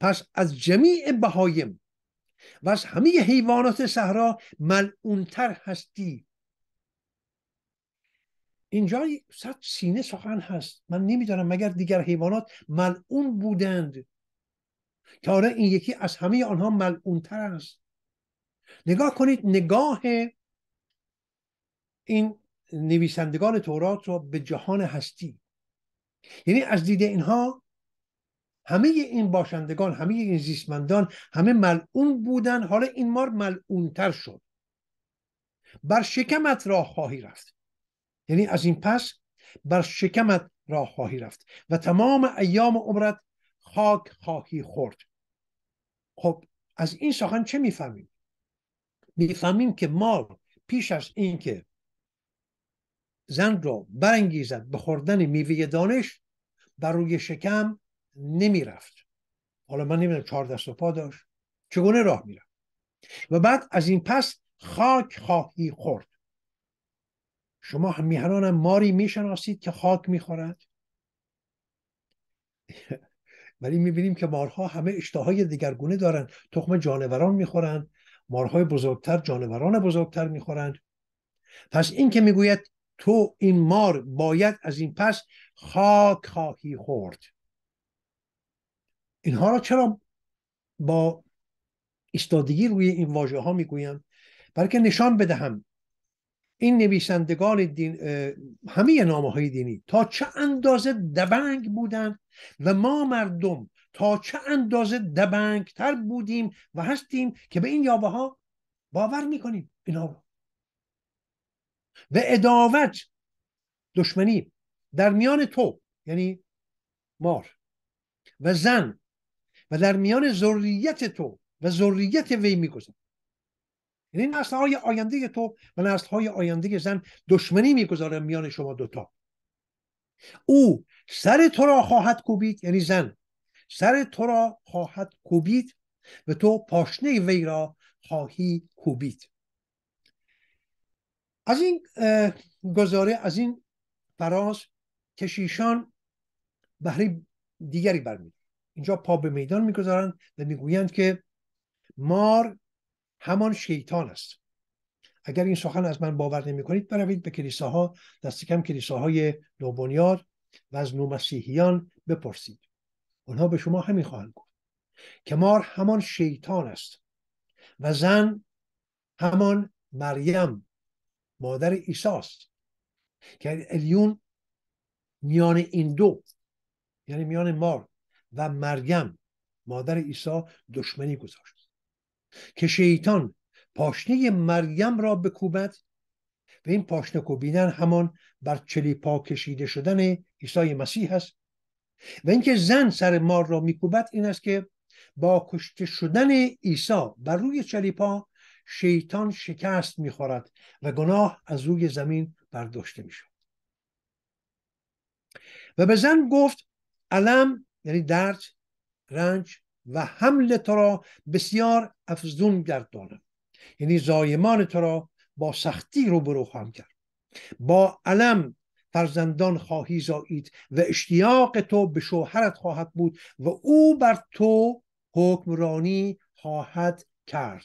B: پس از جمیع بهایم و از همه حیوانات صحرا ملعونتر هستی اینجا صد سینه سخن هست من نمیدانم مگر دیگر حیوانات ملعون بودند که آره این یکی از همه آنها ملعونتر است نگاه کنید نگاه این نویسندگان تورات رو به جهان هستی یعنی از دید اینها همه این باشندگان همه این زیستمندان همه ملعون بودن حالا این مار ملعونتر شد بر شکمت راه خواهی رفت یعنی از این پس بر شکمت راه خواهی رفت و تمام ایام عمرت خاک خواهی خورد خب از این سخن چه میفهمیم میفهمیم که مار پیش از اینکه زن رو برانگیزد به خوردن میوه دانش بر روی شکم نمیرفت حالا من نمیدونم چهار دست و پا داشت چگونه راه میرفت و بعد از این پس خاک خواهی خورد شما میهرانم ماری میشناسید که خاک میخورد ولی میبینیم که مارها همه اشتهای دیگرگونه دارن تخم جانوران میخورند مارهای بزرگتر جانوران بزرگتر میخورند پس این که میگوید تو این مار باید از این پس خاک خواهی خورد اینها را چرا با استادگی روی این واژه ها میگویم بلکه نشان بدهم این نویسندگان دین همه نامه های دینی تا چه اندازه دبنگ بودند و ما مردم تا چه اندازه دبنگتر بودیم و هستیم که به این یاوه ها باور میکنیم اینا رو و اداوت دشمنی در میان تو یعنی مار و زن و در میان ذریت تو و ذریت وی میگذار یعنی نسل های آینده تو و نسل های آینده زن دشمنی میگذاره میان شما دوتا او سر تو را خواهد کوبید یعنی زن سر تو را خواهد کوبید و تو پاشنه وی را خواهی کوبید از این گزاره از این فراز کشیشان بهره دیگری برمید اینجا پا به میدان میگذارند و میگویند که مار همان شیطان است اگر این سخن از من باور نمی کنید بروید به کلیساها دست کم کلیساهای نوبنیاد و از نومسیحیان بپرسید آنها به شما همین خواهند گفت که مار همان شیطان است و زن همان مریم مادر عیسی که یعنی الیون میان این دو یعنی میان مار و مریم مادر عیسی دشمنی گذاشت که شیطان پاشنه مریم را بکوبد و این پاشنه کوبیدن همان بر چلیپا کشیده شدن عیسی مسیح است و اینکه زن سر مار را میکوبد این است که با کشته شدن عیسی بر روی چلیپا شیطان شکست میخورد و گناه از روی زمین برداشته میشود. و به زن گفت علم یعنی درد رنج و حمل تو را بسیار افزون گردانم یعنی زایمان تو را با سختی روبرو خواهم کرد با علم فرزندان خواهی زایید و اشتیاق تو به شوهرت خواهد بود و او بر تو حکمرانی خواهد کرد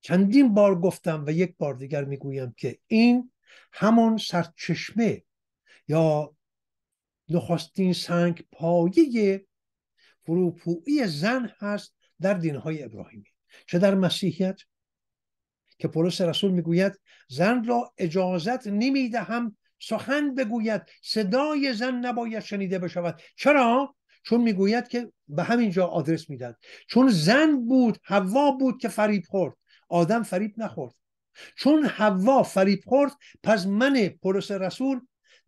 B: چندین بار گفتم و یک بار دیگر میگویم که این همان سرچشمه یا نخستین سنگ پایه فروپویی زن هست در دینهای ابراهیمی چه در مسیحیت که پولس رسول میگوید زن را اجازت نمیدهم سخن بگوید صدای زن نباید شنیده بشود چرا چون میگوید که به همین جا آدرس میداد. چون زن بود حوا بود که فریب خورد آدم فریب نخورد چون حوا فریب خورد پس من پولس رسول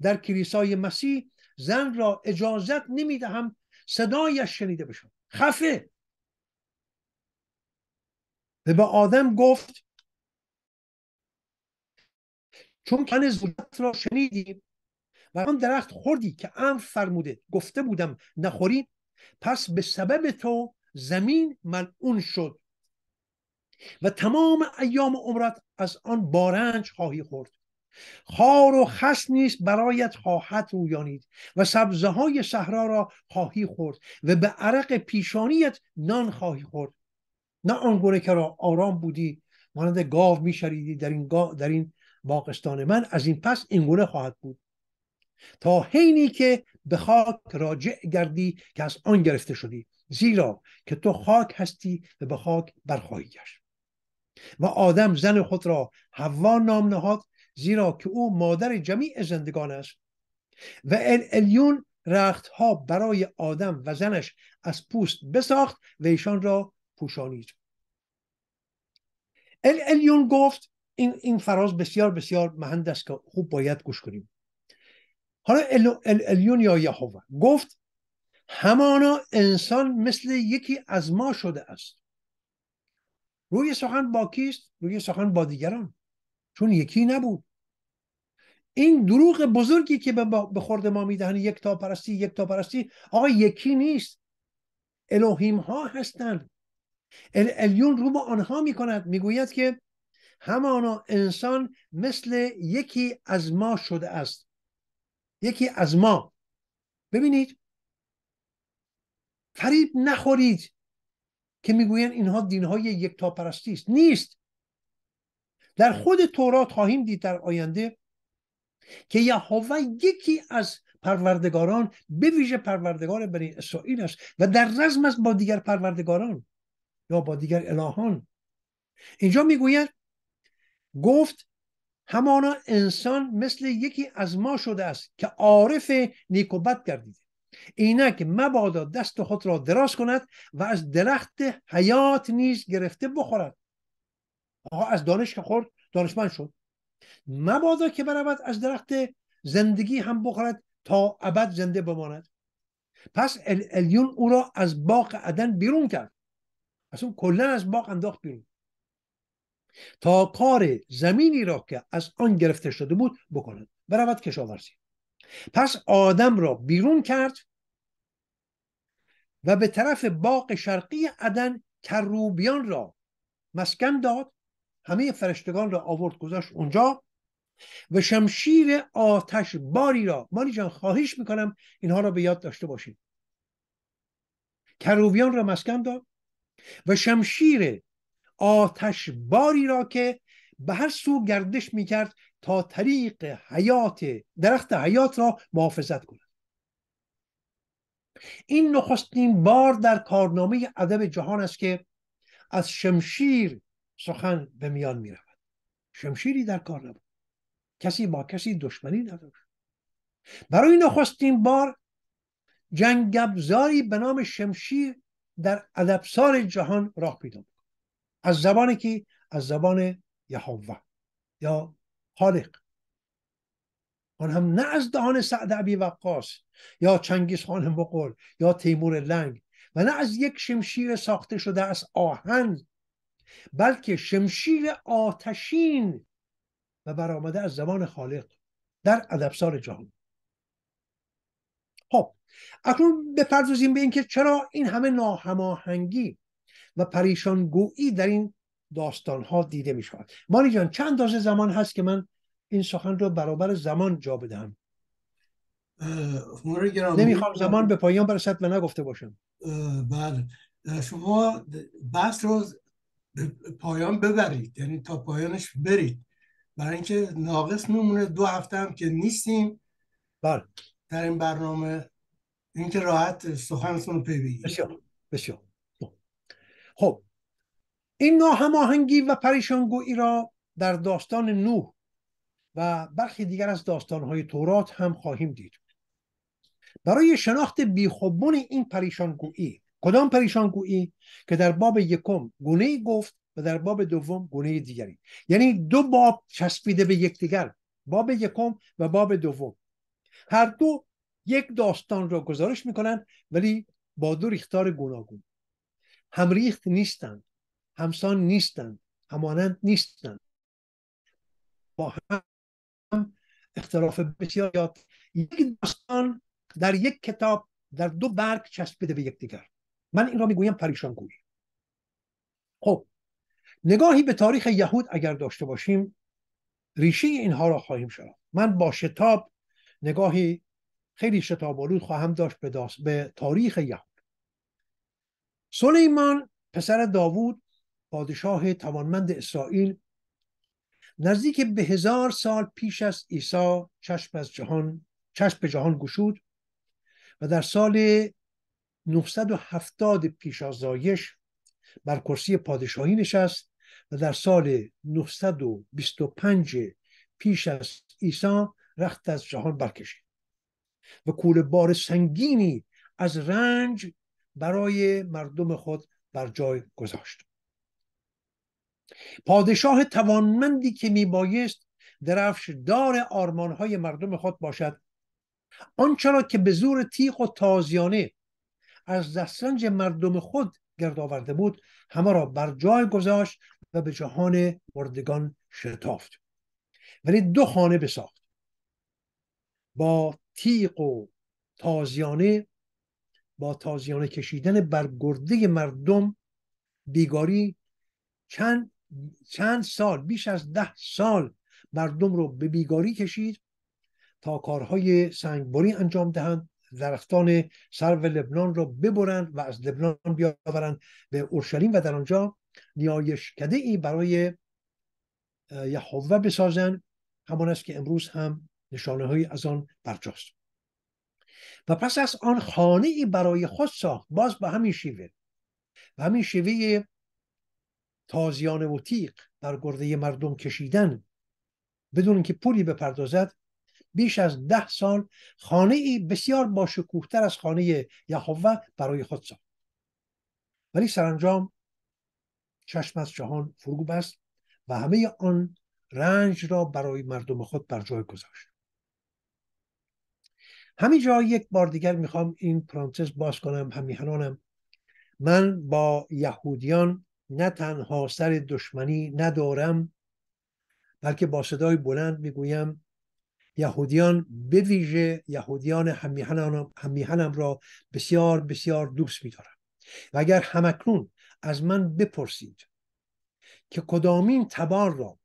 B: در کلیسای مسیح زن را اجازت نمیدهم صدایش شنیده بشود خفه و به آدم گفت چون که زودت را شنیدی و آن درخت خوردی که امر فرموده گفته بودم نخوری پس به سبب تو زمین ملعون شد و تمام ایام عمرت از آن بارنج خواهی خورد خار و خست نیست برایت خواهد رویانید و سبزه های صحرا را خواهی خورد و به عرق پیشانیت نان خواهی خورد نه آنگونه که را آرام بودی مانند گاو میشریدی در این در این باقستان من از این پس اینگونه خواهد بود تا حینی که به خاک راجع گردی که از آن گرفته شدی زیرا که تو خاک هستی و به خاک برخواهی گشت و آدم زن خود را حوا نام نهاد زیرا که او مادر جمیع زندگان است و الیون رخت ها برای آدم و زنش از پوست بساخت و ایشان را پوشانید ال الیون گفت این, این فراز بسیار بسیار مهند است که خوب باید گوش کنیم حالا ال الیون یا یهوه گفت همانا انسان مثل یکی از ما شده است روی سخن با کیست روی سخن با دیگران چون یکی نبود این دروغ بزرگی که به خورد ما میدهن یک تا پرستی یک تا پرستی آقا یکی نیست الهیم ها هستند الیون رو به آنها می کند گوید که همانا انسان مثل یکی از ما شده است یکی از ما ببینید فریب نخورید که میگویند اینها دینهای پرستی است نیست در خود تورات خواهیم دید در آینده که یهوه یکی از پروردگاران به ویژه پروردگار بنی اسرائیل است و در رزم است با دیگر پروردگاران یا با دیگر الهان اینجا میگوید گفت همانا انسان مثل یکی از ما شده است که عارف نیک و بد گردید اینک مبادا دست خود را دراز کند و از درخت حیات نیز گرفته بخورد آقا از دانش که خورد دانشمند شد مبادا که برود از درخت زندگی هم بخورد تا ابد زنده بماند پس الیون او را از باغ عدن بیرون کرد اون کلا از باغ انداخت بیرون تا کار زمینی را که از آن گرفته شده بود بکند برود کشاورزی پس آدم را بیرون کرد و به طرف باغ شرقی عدن کروبیان را مسکن داد همه فرشتگان را آورد گذاشت اونجا و شمشیر آتش باری را مانی جان خواهش میکنم اینها را به یاد داشته باشید کروبیان را مسکن داد و شمشیر آتش باری را که به هر سو گردش می کرد تا طریق حیات درخت حیات را محافظت کند این نخستین بار در کارنامه ادب جهان است که از شمشیر سخن به میان می رود شمشیری در کار نبود کسی با کسی دشمنی نداشت برای نخستین بار جنگابزاری به نام شمشیر در ادبسار جهان راه پیدا از زبان کی از زبان یهوه یا خالق آن هم نه از دهان سعد و وقاص یا چنگیز خان مقل یا تیمور لنگ و نه از یک شمشیر ساخته شده از آهن بلکه شمشیر آتشین و برآمده از زبان خالق در ادبسار جهان اکنون بپردازیم به اینکه چرا این همه ناهماهنگی و پریشان در این داستان ها دیده می شود مانی جان چند اندازه زمان هست که من این سخن رو برابر زمان جا بدهم نمیخوام زمان به پایان برسد و نگفته باشم
A: بله شما بحث رو پایان ببرید یعنی تا پایانش برید برای اینکه ناقص نمونه دو هفته هم که نیستیم بله در این برنامه اینکه راحت
B: سخنتون رو پی بسیار بسیار خب این ناهماهنگی و پریشانگویی را در داستان نوح و برخی دیگر از داستانهای تورات هم خواهیم دید برای شناخت بیخوبون این پریشانگویی کدام پریشانگویی که در باب یکم گونه گفت و در باب دوم گونه دیگری یعنی دو باب چسبیده به یکدیگر باب یکم و باب دوم هر دو یک داستان را گزارش میکنند ولی با دو ریختار گوناگون هم ریخت نیستند همسان نیستند همانند نیستند با هم اختلاف بسیار یک داستان در یک کتاب در دو برگ چسبیده به یکدیگر من این را میگویم پریشان گویی خب نگاهی به تاریخ یهود اگر داشته باشیم ریشه اینها را خواهیم شناخت من با شتاب نگاهی خیلی شتابالود خواهم داشت به, به تاریخ یهود سلیمان پسر داوود پادشاه توانمند اسرائیل نزدیک به هزار سال پیش از عیسی چشم از جهان چشم جهان گشود و در سال 970 پیش از زایش بر کرسی پادشاهی نشست و در سال 925 پیش از عیسی رخت از جهان برکشید و کوله بار سنگینی از رنج برای مردم خود بر جای گذاشت پادشاه توانمندی که بایست درفش دار های مردم خود باشد آنچه را که به زور تیغ و تازیانه از دسترنج مردم خود گرد آورده بود همه را بر جای گذاشت و به جهان مردگان شتافت ولی دو خانه بساخت با تیق و تازیانه با تازیانه کشیدن بر گرده مردم بیگاری چند, چند سال بیش از ده سال مردم رو به بیگاری کشید تا کارهای سنگبری انجام دهند درختان و لبنان را ببرند و از لبنان بیاورند به اورشلیم و در آنجا نیایشکده ای برای یهوه بسازند همان است که امروز هم نشانه های از آن برجاست و پس از آن خانه ای برای خود ساخت باز به همین شیوه و همین شیوه تازیان و تیق بر گرده مردم کشیدن بدون که پولی بپردازد بیش از ده سال خانه ای بسیار باشکوهتر از خانه یهوه برای خود ساخت ولی سرانجام چشم از جهان فرو بست و همه آن رنج را برای مردم خود بر جای گذاشت همینجا یک بار دیگر میخوام این پرانتز باز کنم همیهنانم من با یهودیان نه تنها سر دشمنی ندارم بلکه با صدای بلند میگویم یهودیان به ویژه یهودیان همیهنم, همیهنم را بسیار بسیار دوست میدارم و اگر همکنون از من بپرسید که کدامین تبار را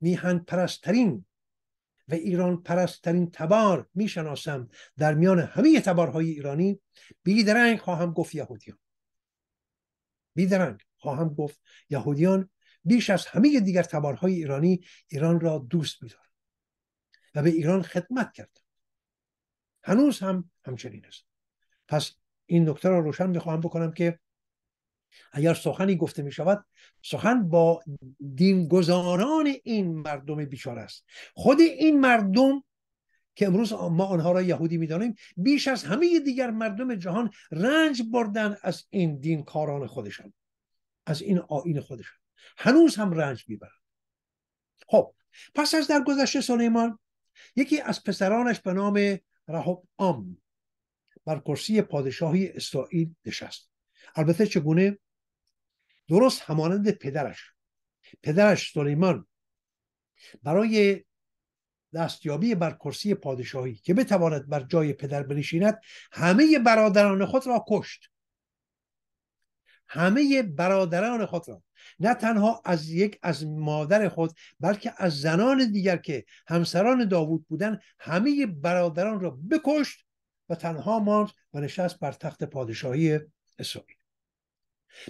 B: میهن پرسترین و ایران پرستترین تبار میشناسم در میان همه تبارهای ایرانی بیدرنگ خواهم گفت یهودیان بیدرنگ خواهم گفت یهودیان بیش از همه دیگر تبارهای ایرانی ایران را دوست میدارند و به ایران خدمت کردند هنوز هم همچنین است پس این نکته را روشن میخواهم بکنم که اگر سخنی گفته می شود سخن با دینگذاران این مردم بیچاره است خود این مردم که امروز ما آنها را یهودی دانیم بیش از همه دیگر مردم جهان رنج بردن از این دینکاران خودشان از این آین خودشان هنوز هم رنج میبرند خب پس از گذشته سلیمان یکی از پسرانش به نام رحب آم بر کرسی پادشاهی اسرائیل نشست البته چگونه درست همانند پدرش پدرش سلیمان برای دستیابی بر کرسی پادشاهی که بتواند بر جای پدر بنشیند همه برادران خود را کشت همه برادران خود را نه تنها از یک از مادر خود بلکه از زنان دیگر که همسران داوود بودند همه برادران را بکشت و تنها ماند و نشست بر تخت پادشاهی اسرائیل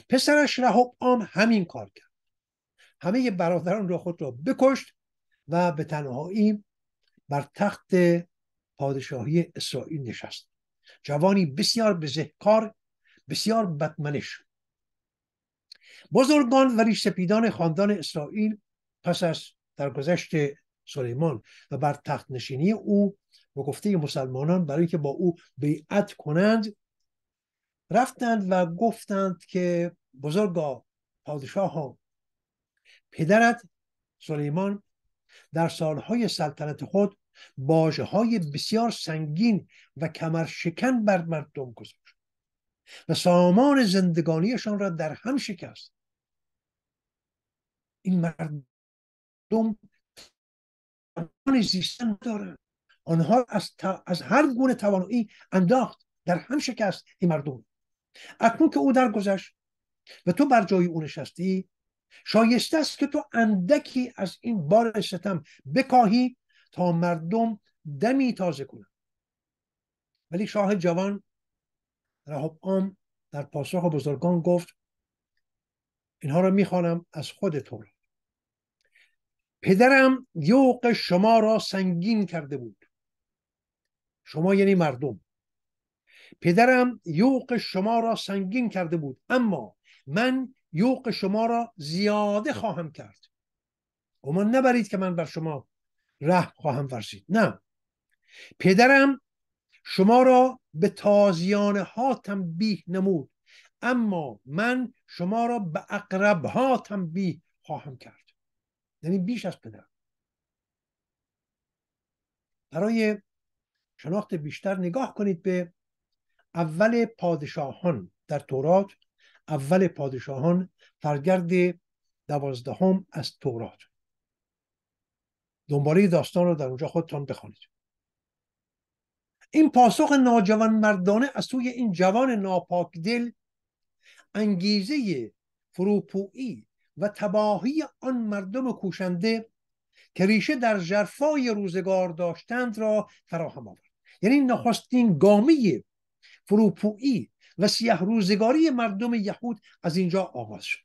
B: پسرش رهب آم همین کار کرد همه برادران را خود را بکشت و به تنهایی بر تخت پادشاهی اسرائیل نشست جوانی بسیار بزهکار بسیار بدمنش بزرگان و سپیدان خاندان اسرائیل پس از درگذشت سلیمان و بر تخت نشینی او و گفته مسلمانان برای که با او بیعت کنند رفتند و گفتند که بزرگا پادشاه پدرت سلیمان در سالهای سلطنت خود باجه های بسیار سنگین و کمر شکن بر مردم گذاشت و سامان زندگانیشان را در هم شکست این مردم توان زیستن دارن آنها از, از هر گونه توانایی انداخت در هم شکست این مردم اکنون که او درگذشت و تو بر جای او نشستی شایسته است که تو اندکی از این بار ستم بکاهی تا مردم دمی تازه کنند ولی شاه جوان رهب آم در پاسخ بزرگان گفت اینها را میخوانم از خود تو پدرم یوق شما را سنگین کرده بود شما یعنی مردم پدرم یوق شما را سنگین کرده بود اما من یوق شما را زیاده خواهم کرد اما نبرید که من بر شما ره خواهم ورزید نه پدرم شما را به تازیانه ها تنبیه نمود اما من شما را به اقرب ها تنبیه خواهم کرد یعنی بیش از پدر برای شناخت بیشتر نگاه کنید به اول پادشاهان در تورات اول پادشاهان فرگرد دوازدهم از تورات دنباله داستان رو در اونجا خودتان بخوانید این پاسخ ناجوان مردانه از سوی این جوان ناپاک دل انگیزه فروپویی و تباهی آن مردم کوشنده که ریشه در جرفای روزگار داشتند را فراهم آورد یعنی نخستین گامی فروپویی و سیه روزگاری مردم یهود از اینجا آغاز شد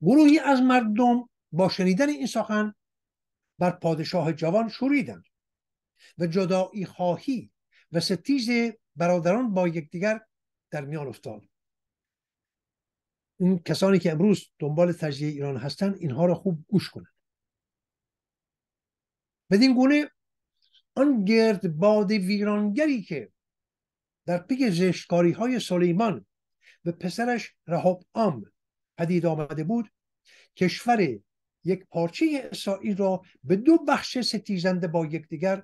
B: گروهی از مردم با شنیدن این سخن بر پادشاه جوان شوریدند و جدایی خواهی و ستیز برادران با یکدیگر در میان افتاد این کسانی که امروز دنبال تجزیه ایران هستند اینها را خوب گوش کنند بدین گونه آن گرد باد ویرانگری که در پی زشتکاری های سلیمان به پسرش رحب آم، پدید آمده بود کشور یک پارچه اسرائیل را به دو بخش ستیزنده با یکدیگر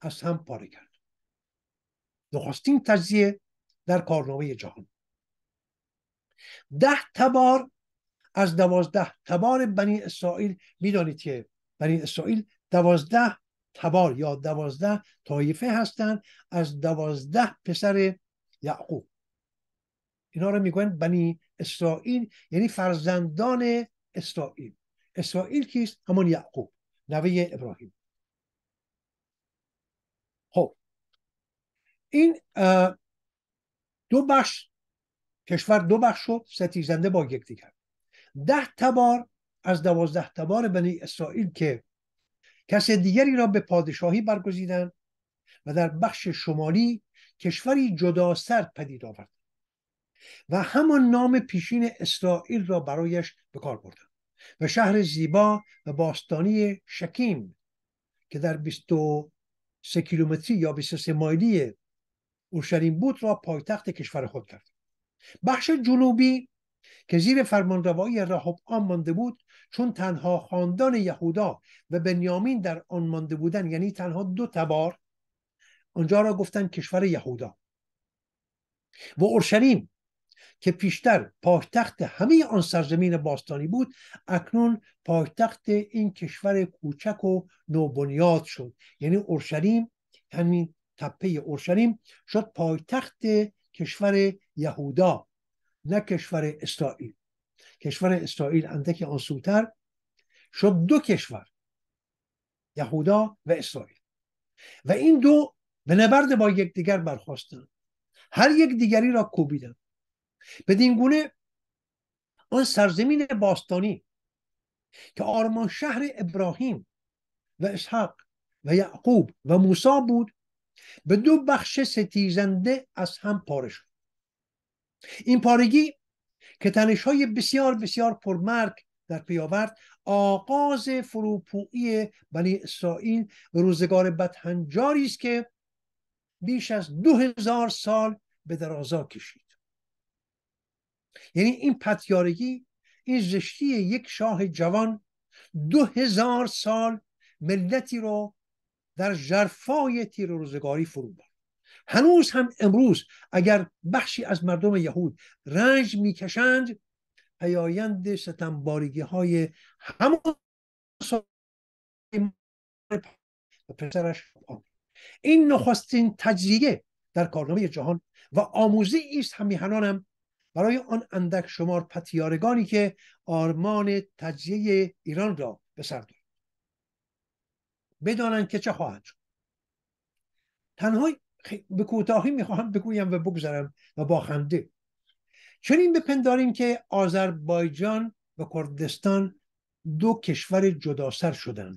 B: از هم پاره کرد نخستین تجزیه در کارنامه جهان ده تبار از دوازده تبار بنی اسرائیل میدانید که بنی اسرائیل دوازده تبار یا دوازده طایفه هستند از دوازده پسر یعقوب اینا رو میگن بنی اسرائیل یعنی فرزندان اسرائیل اسرائیل کیست همون یعقوب نوه ابراهیم خب این دو بخش کشور دو بخش شد ستیزنده با یکدیگر ده تبار از دوازده تبار بنی اسرائیل که کس دیگری را به پادشاهی برگزیدند و در بخش شمالی کشوری جدا سرد پدید آورد و همان نام پیشین اسرائیل را برایش به کار بردند و شهر زیبا و باستانی شکیم که در 23 کیلومتری یا 23 مایلی اورشلیم بود را پایتخت کشور خود کرد بخش جنوبی که زیر راهب آن مانده بود چون تنها خاندان یهودا و بنیامین در آن مانده بودن یعنی تنها دو تبار آنجا را گفتن کشور یهودا و اورشلیم که پیشتر پایتخت همه آن سرزمین باستانی بود اکنون پایتخت این کشور کوچک و نوبنیاد شد یعنی اورشلیم همین تپه اورشلیم شد پایتخت کشور یهودا نه کشور اسرائیل کشور اسرائیل اندکی آن سوتر شد دو کشور یهودا و اسرائیل و این دو به نبرد با یکدیگر برخواستند هر یک دیگری را کوبیدند بدین گونه آن سرزمین باستانی که آرمان شهر ابراهیم و اسحاق و یعقوب و موسی بود به دو بخش ستیزنده از هم پاره شد این پارگی که تنش های بسیار بسیار پرمرک در پی آورد آغاز فروپویی بنی اسرائیل و روزگار بدهنجاری است که بیش از دو هزار سال به درازا کشید یعنی این پتیارگی این زشتی یک شاه جوان دو هزار سال ملتی رو در جرفای تیر روزگاری فرو برد هنوز هم امروز اگر بخشی از مردم یهود رنج میکشند پیایند ستمبارگی های همون پسرش این نخستین تجزیه در کارنامه جهان و آموزی ایست همیهنانم برای آن اندک شمار پتیارگانی که آرمان تجزیه ایران را به سر بدانند که چه خواهد شد تنها به کوتاهی میخواهم بگویم و بگذرم و با خنده این بپنداریم که آذربایجان و کردستان دو کشور جداسر شدند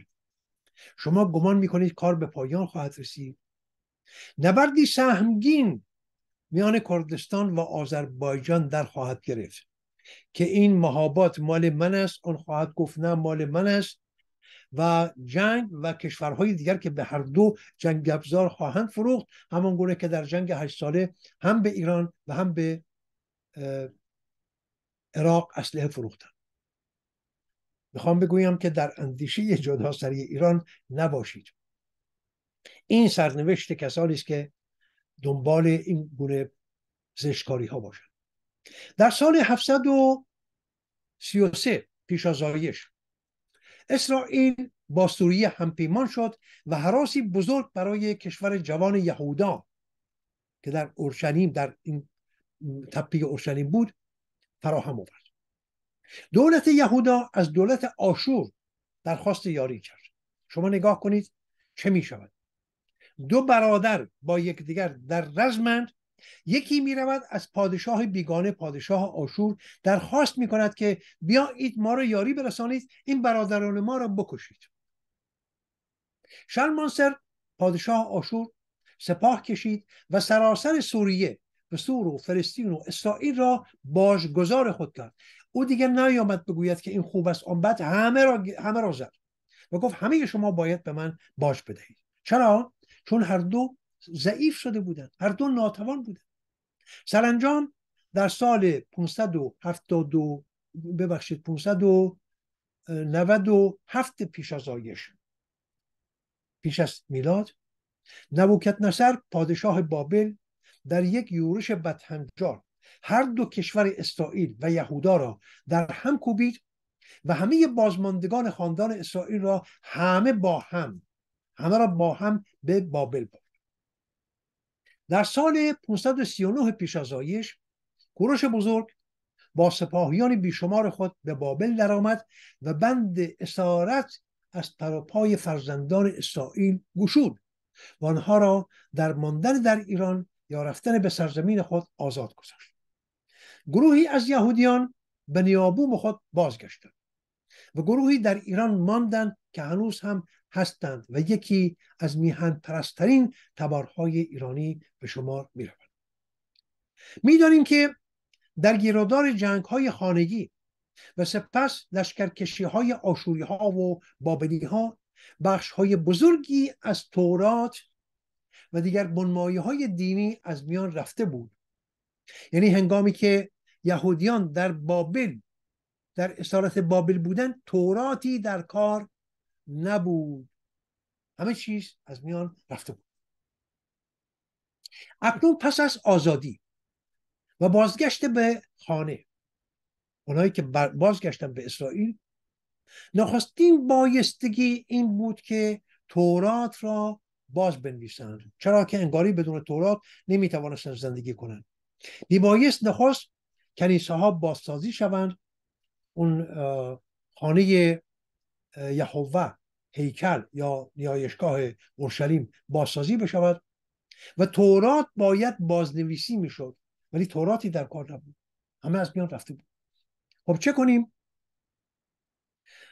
B: شما گمان میکنید کار به پایان خواهد رسید نبردی سهمگین میان کردستان و آذربایجان در خواهد گرفت که این مهابات مال من است اون خواهد گفت نه مال من است و جنگ و کشورهای دیگر که به هر دو جنگ افزار خواهند فروخت همان گونه که در جنگ هشت ساله هم به ایران و هم به عراق اسلحه فروختن میخوام بگویم که در اندیشه سری ایران نباشید این سرنوشت کسانی است که دنبال این گونه زشکاری ها باشند در سال 733 پیش آیش اسرائیل با سوریه همپیمان شد و حراسی بزرگ برای کشور جوان یهودا که در اورشلیم در این تپه اورشلیم بود فراهم آورد دولت یهودا از دولت آشور درخواست یاری کرد شما نگاه کنید چه می شود دو برادر با یکدیگر در رزمند یکی می رود از پادشاه بیگانه پادشاه آشور درخواست می کند که بیایید ما را یاری برسانید این برادران ما را بکشید شلمانسر پادشاه آشور سپاه کشید و سراسر سوریه و سور و فلسطین و اسرائیل را باشگذار خود کرد او دیگه نیامد بگوید که این خوب است آن بد همه را همه را زد و گفت همه شما باید به من باج بدهید چرا چون هر دو ضعیف شده بودند هر دو ناتوان بودند سرانجام در سال 572 ببخشید 597 پیش از آیش پیش از میلاد نبوکت نصر پادشاه بابل در یک یورش بدهنجار هر دو کشور اسرائیل و یهودا را در هم کوبید و همه بازماندگان خاندان اسرائیل را همه با هم همه را با هم به بابل برد در سال 539 پیش ازایش کوروش بزرگ با سپاهیان بیشمار خود به بابل درآمد و بند اسارت از پروپای فرزندان اسرائیل گشود و آنها را در ماندن در ایران یا رفتن به سرزمین خود آزاد گذاشت گروهی از یهودیان به نیابوم خود بازگشتند و گروهی در ایران ماندند که هنوز هم هستند و یکی از میهن پرسترین تبارهای ایرانی به شمار می روند میدانیم که در گیرادار جنگ های خانگی و سپس لشکرکشی های آشوری ها و بابلی ها بخش های بزرگی از تورات و دیگر بنمایه های دینی از میان رفته بود یعنی هنگامی که یهودیان در بابل در اسارت بابل بودن توراتی در کار نبود همه چیز از میان رفته بود اکنون پس از آزادی و بازگشت به خانه اونایی که بازگشتن به اسرائیل نخستین بایستگی این بود که تورات را باز بنویسند چرا که انگاری بدون تورات نمیتوانستن زندگی کنند میبایست نخست کنیسه ها بازسازی شوند اون خانه یهوه هیکل یا نیایشگاه اورشلیم بازسازی بشود و تورات باید بازنویسی میشد ولی توراتی در کار نبود همه از میان رفته بود خب چه کنیم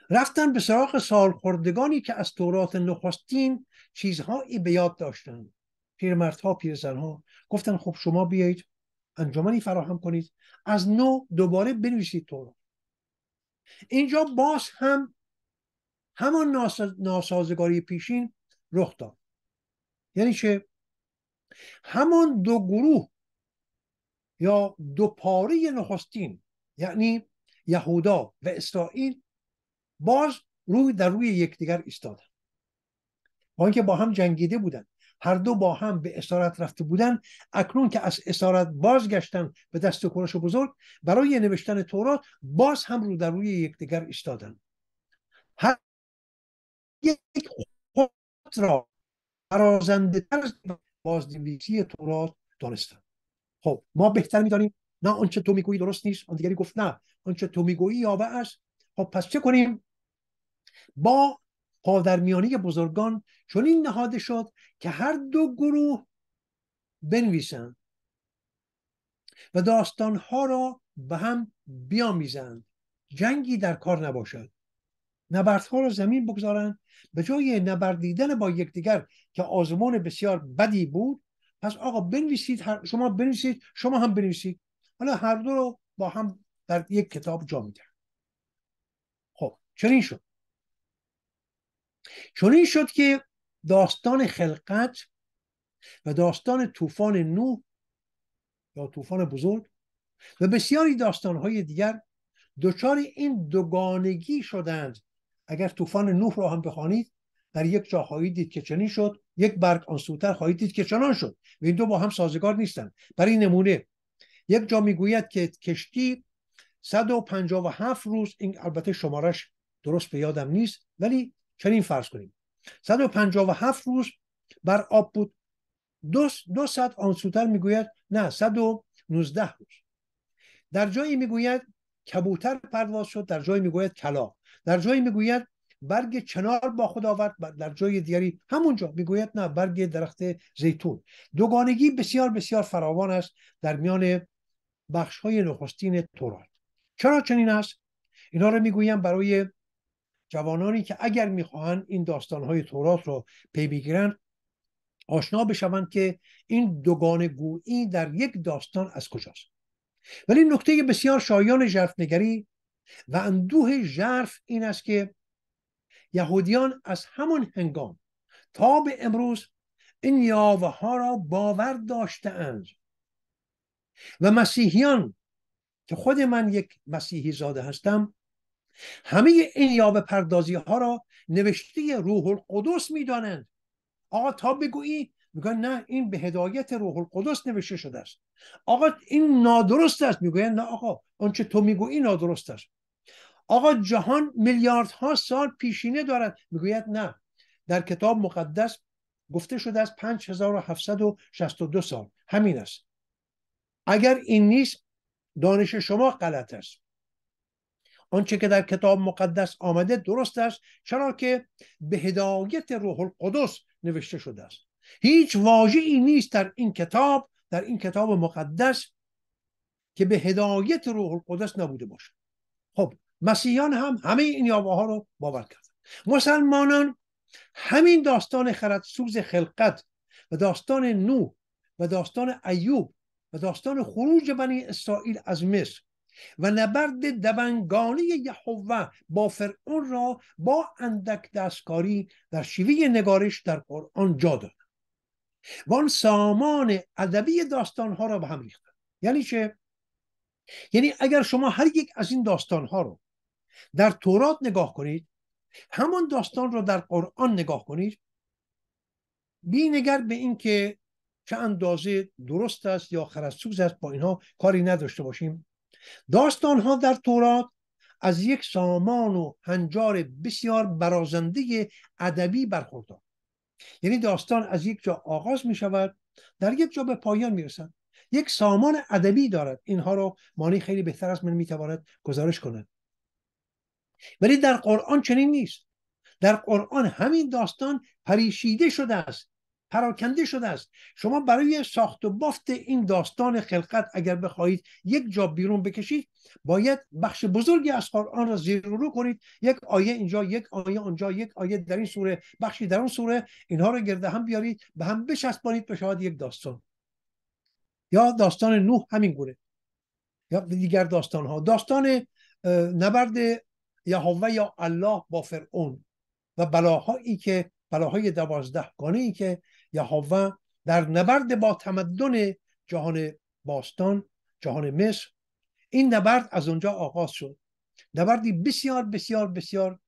B: رفتن به سراغ سالخوردگانی که از تورات نخستین چیزهایی به یاد داشتند پیرمردها پیرزنها گفتن خب شما بیایید انجمنی فراهم کنید از نو دوباره بنویسید تورات اینجا باز هم همان ناسازگاری پیشین رخ داد یعنی چه همان دو گروه یا دو پاره نخستین یعنی یهودا و اسرائیل باز روی در روی یکدیگر ایستادند با اینکه با هم جنگیده بودند هر دو با هم به اسارت رفته بودند اکنون که از اسارت بازگشتند به دست کرش بزرگ برای نوشتن تورات باز هم رو در روی یکدیگر ایستادند هر یک خود را برازنده تر بازنویسی تورات دانستن خب ما بهتر میدانیم نه آنچه تو میگویی درست نیست آن دیگری گفت نه آنچه تو میگویی یاوه است خب پس چه کنیم با قادرمیانی بزرگان این نهاده شد که هر دو گروه بنویسند و داستانها را به هم بیامیزند جنگی در کار نباشد نبردها را زمین بگذارند به جای نبردیدن با یکدیگر که آزمون بسیار بدی بود پس آقا بنویسید شما بنویسید شما هم بنویسید حالا هر دو رو با هم در یک کتاب جا میدن خب چنین شد چنین شد که داستان خلقت و داستان طوفان نو یا طوفان بزرگ و بسیاری داستانهای دیگر دچار این دوگانگی شدند اگر طوفان نوح رو هم بخوانید در یک جا خواهید دید که چنین شد یک برگ آن سوتر خواهید دید که چنان شد و این دو با هم سازگار نیستند برای نمونه یک جا میگوید که کشتی 157 روز این البته شمارش درست به یادم نیست ولی چنین فرض کنیم 157 روز بر آب بود دو, دو آن سوتر میگوید نه 119 روز در جایی میگوید کبوتر پرواز شد در جایی میگوید کلا در جایی میگوید برگ چنار با خود آورد در جای دیگری همونجا میگوید نه برگ درخت زیتون دوگانگی بسیار بسیار فراوان است در میان بخش های نخستین تورات چرا چنین است اینا رو میگویم برای جوانانی که اگر میخواهند این داستان های تورات رو پی بگیرند آشنا بشوند که این دوگان گویی در یک داستان از کجاست ولی نکته بسیار شایان ژرفنگری و اندوه ژرف این است که یهودیان از همون هنگام تا به امروز این یاوه ها را باور داشته اند و مسیحیان که خود من یک مسیحی زاده هستم همه این یاوه پردازی ها را نوشته روح القدس دانند آقا تا بگویی میگن نه این به هدایت روح القدس نوشته شده است آقا این نادرست است میگویند نه آقا آنچه تو میگویی نادرست است آقا جهان میلیاردها سال پیشینه دارد میگوید نه در کتاب مقدس گفته شده از 5762 سال همین است اگر این نیست دانش شما غلط است آنچه که در کتاب مقدس آمده درست است چرا که به هدایت روح القدس نوشته شده است هیچ واژه‌ای نیست در این کتاب در این کتاب مقدس که به هدایت روح القدس نبوده باشد خب مسیحیان هم همه این ها رو باور کردند مسلمانان همین داستان خردسوز خلقت و داستان نو و داستان ایوب و داستان خروج بنی اسرائیل از مصر و نبرد دبنگانی یهوه با فرعون را با اندک دستکاری در شیوه نگارش در قرآن جا دادند و آن سامان ادبی ها را به هم ریختند یعنی چه یعنی اگر شما هر یک از این داستان ها رو در تورات نگاه کنید همان داستان را در قرآن نگاه کنید نگر به اینکه چه اندازه درست است یا خرسوز است با اینها کاری نداشته باشیم داستان ها در تورات از یک سامان و هنجار بسیار برازنده ادبی برخوردار یعنی داستان از یک جا آغاز می شود در یک جا به پایان می رسد. یک سامان ادبی دارد اینها رو مانی خیلی بهتر از من میتواند گزارش کند ولی در قرآن چنین نیست در قرآن همین داستان پریشیده شده است پراکنده شده است شما برای ساخت و بافت این داستان خلقت اگر بخواهید یک جا بیرون بکشید باید بخش بزرگی از قرآن را زیر رو کنید یک آیه اینجا یک آیه آنجا یک آیه در این سوره بخشی در اون سوره اینها رو گرده هم بیارید به هم به بشود یک داستان یا داستان نوح همین گونه یا دیگر داستان ها داستان نبرد یهوه یا الله با فرعون و بلاهایی که بلاهای گانه ای که یهوه در نبرد با تمدن جهان باستان جهان مصر این نبرد از اونجا آغاز شد نبردی بسیار بسیار بسیار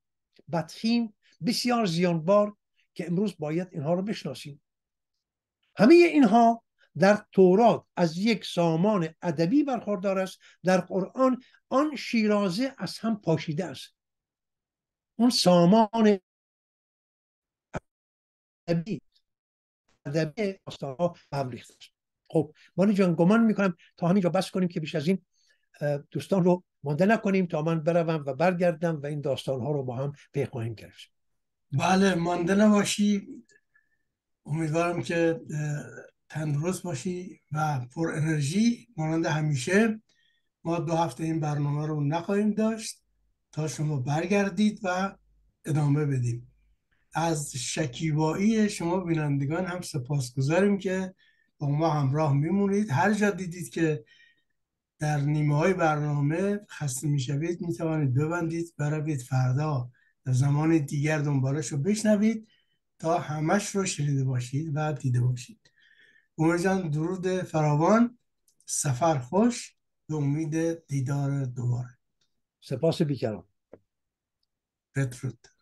B: بدخیم بسیار زیانبار که امروز باید اینها رو بشناسیم همه اینها در تورات از یک سامان ادبی برخوردار است در قرآن آن شیرازه از هم پاشیده است اون سامان ادبی ادبی آستانها است خب من جان گمان میکنم تا همینجا بس کنیم که بیش از این دوستان رو مانده نکنیم تا من بروم و برگردم و این داستان ها رو با هم پی خواهیم بله مانده نباشی امیدوارم که تندرست باشی و پر
A: انرژی مانند همیشه ما دو هفته این برنامه رو نخواهیم داشت تا شما برگردید و ادامه بدیم از شکیبایی شما بینندگان هم سپاس گذاریم که با ما همراه میمونید هر جا دیدید که در نیمه های برنامه خسته میشوید میتوانید ببندید بروید فردا در زمان دیگر دنبالش رو بشنوید تا همش رو شنیده باشید و دیده باشید عمر جان درود فراوان سفر خوش به امید دیدار دوباره سپاس بیکران بدرود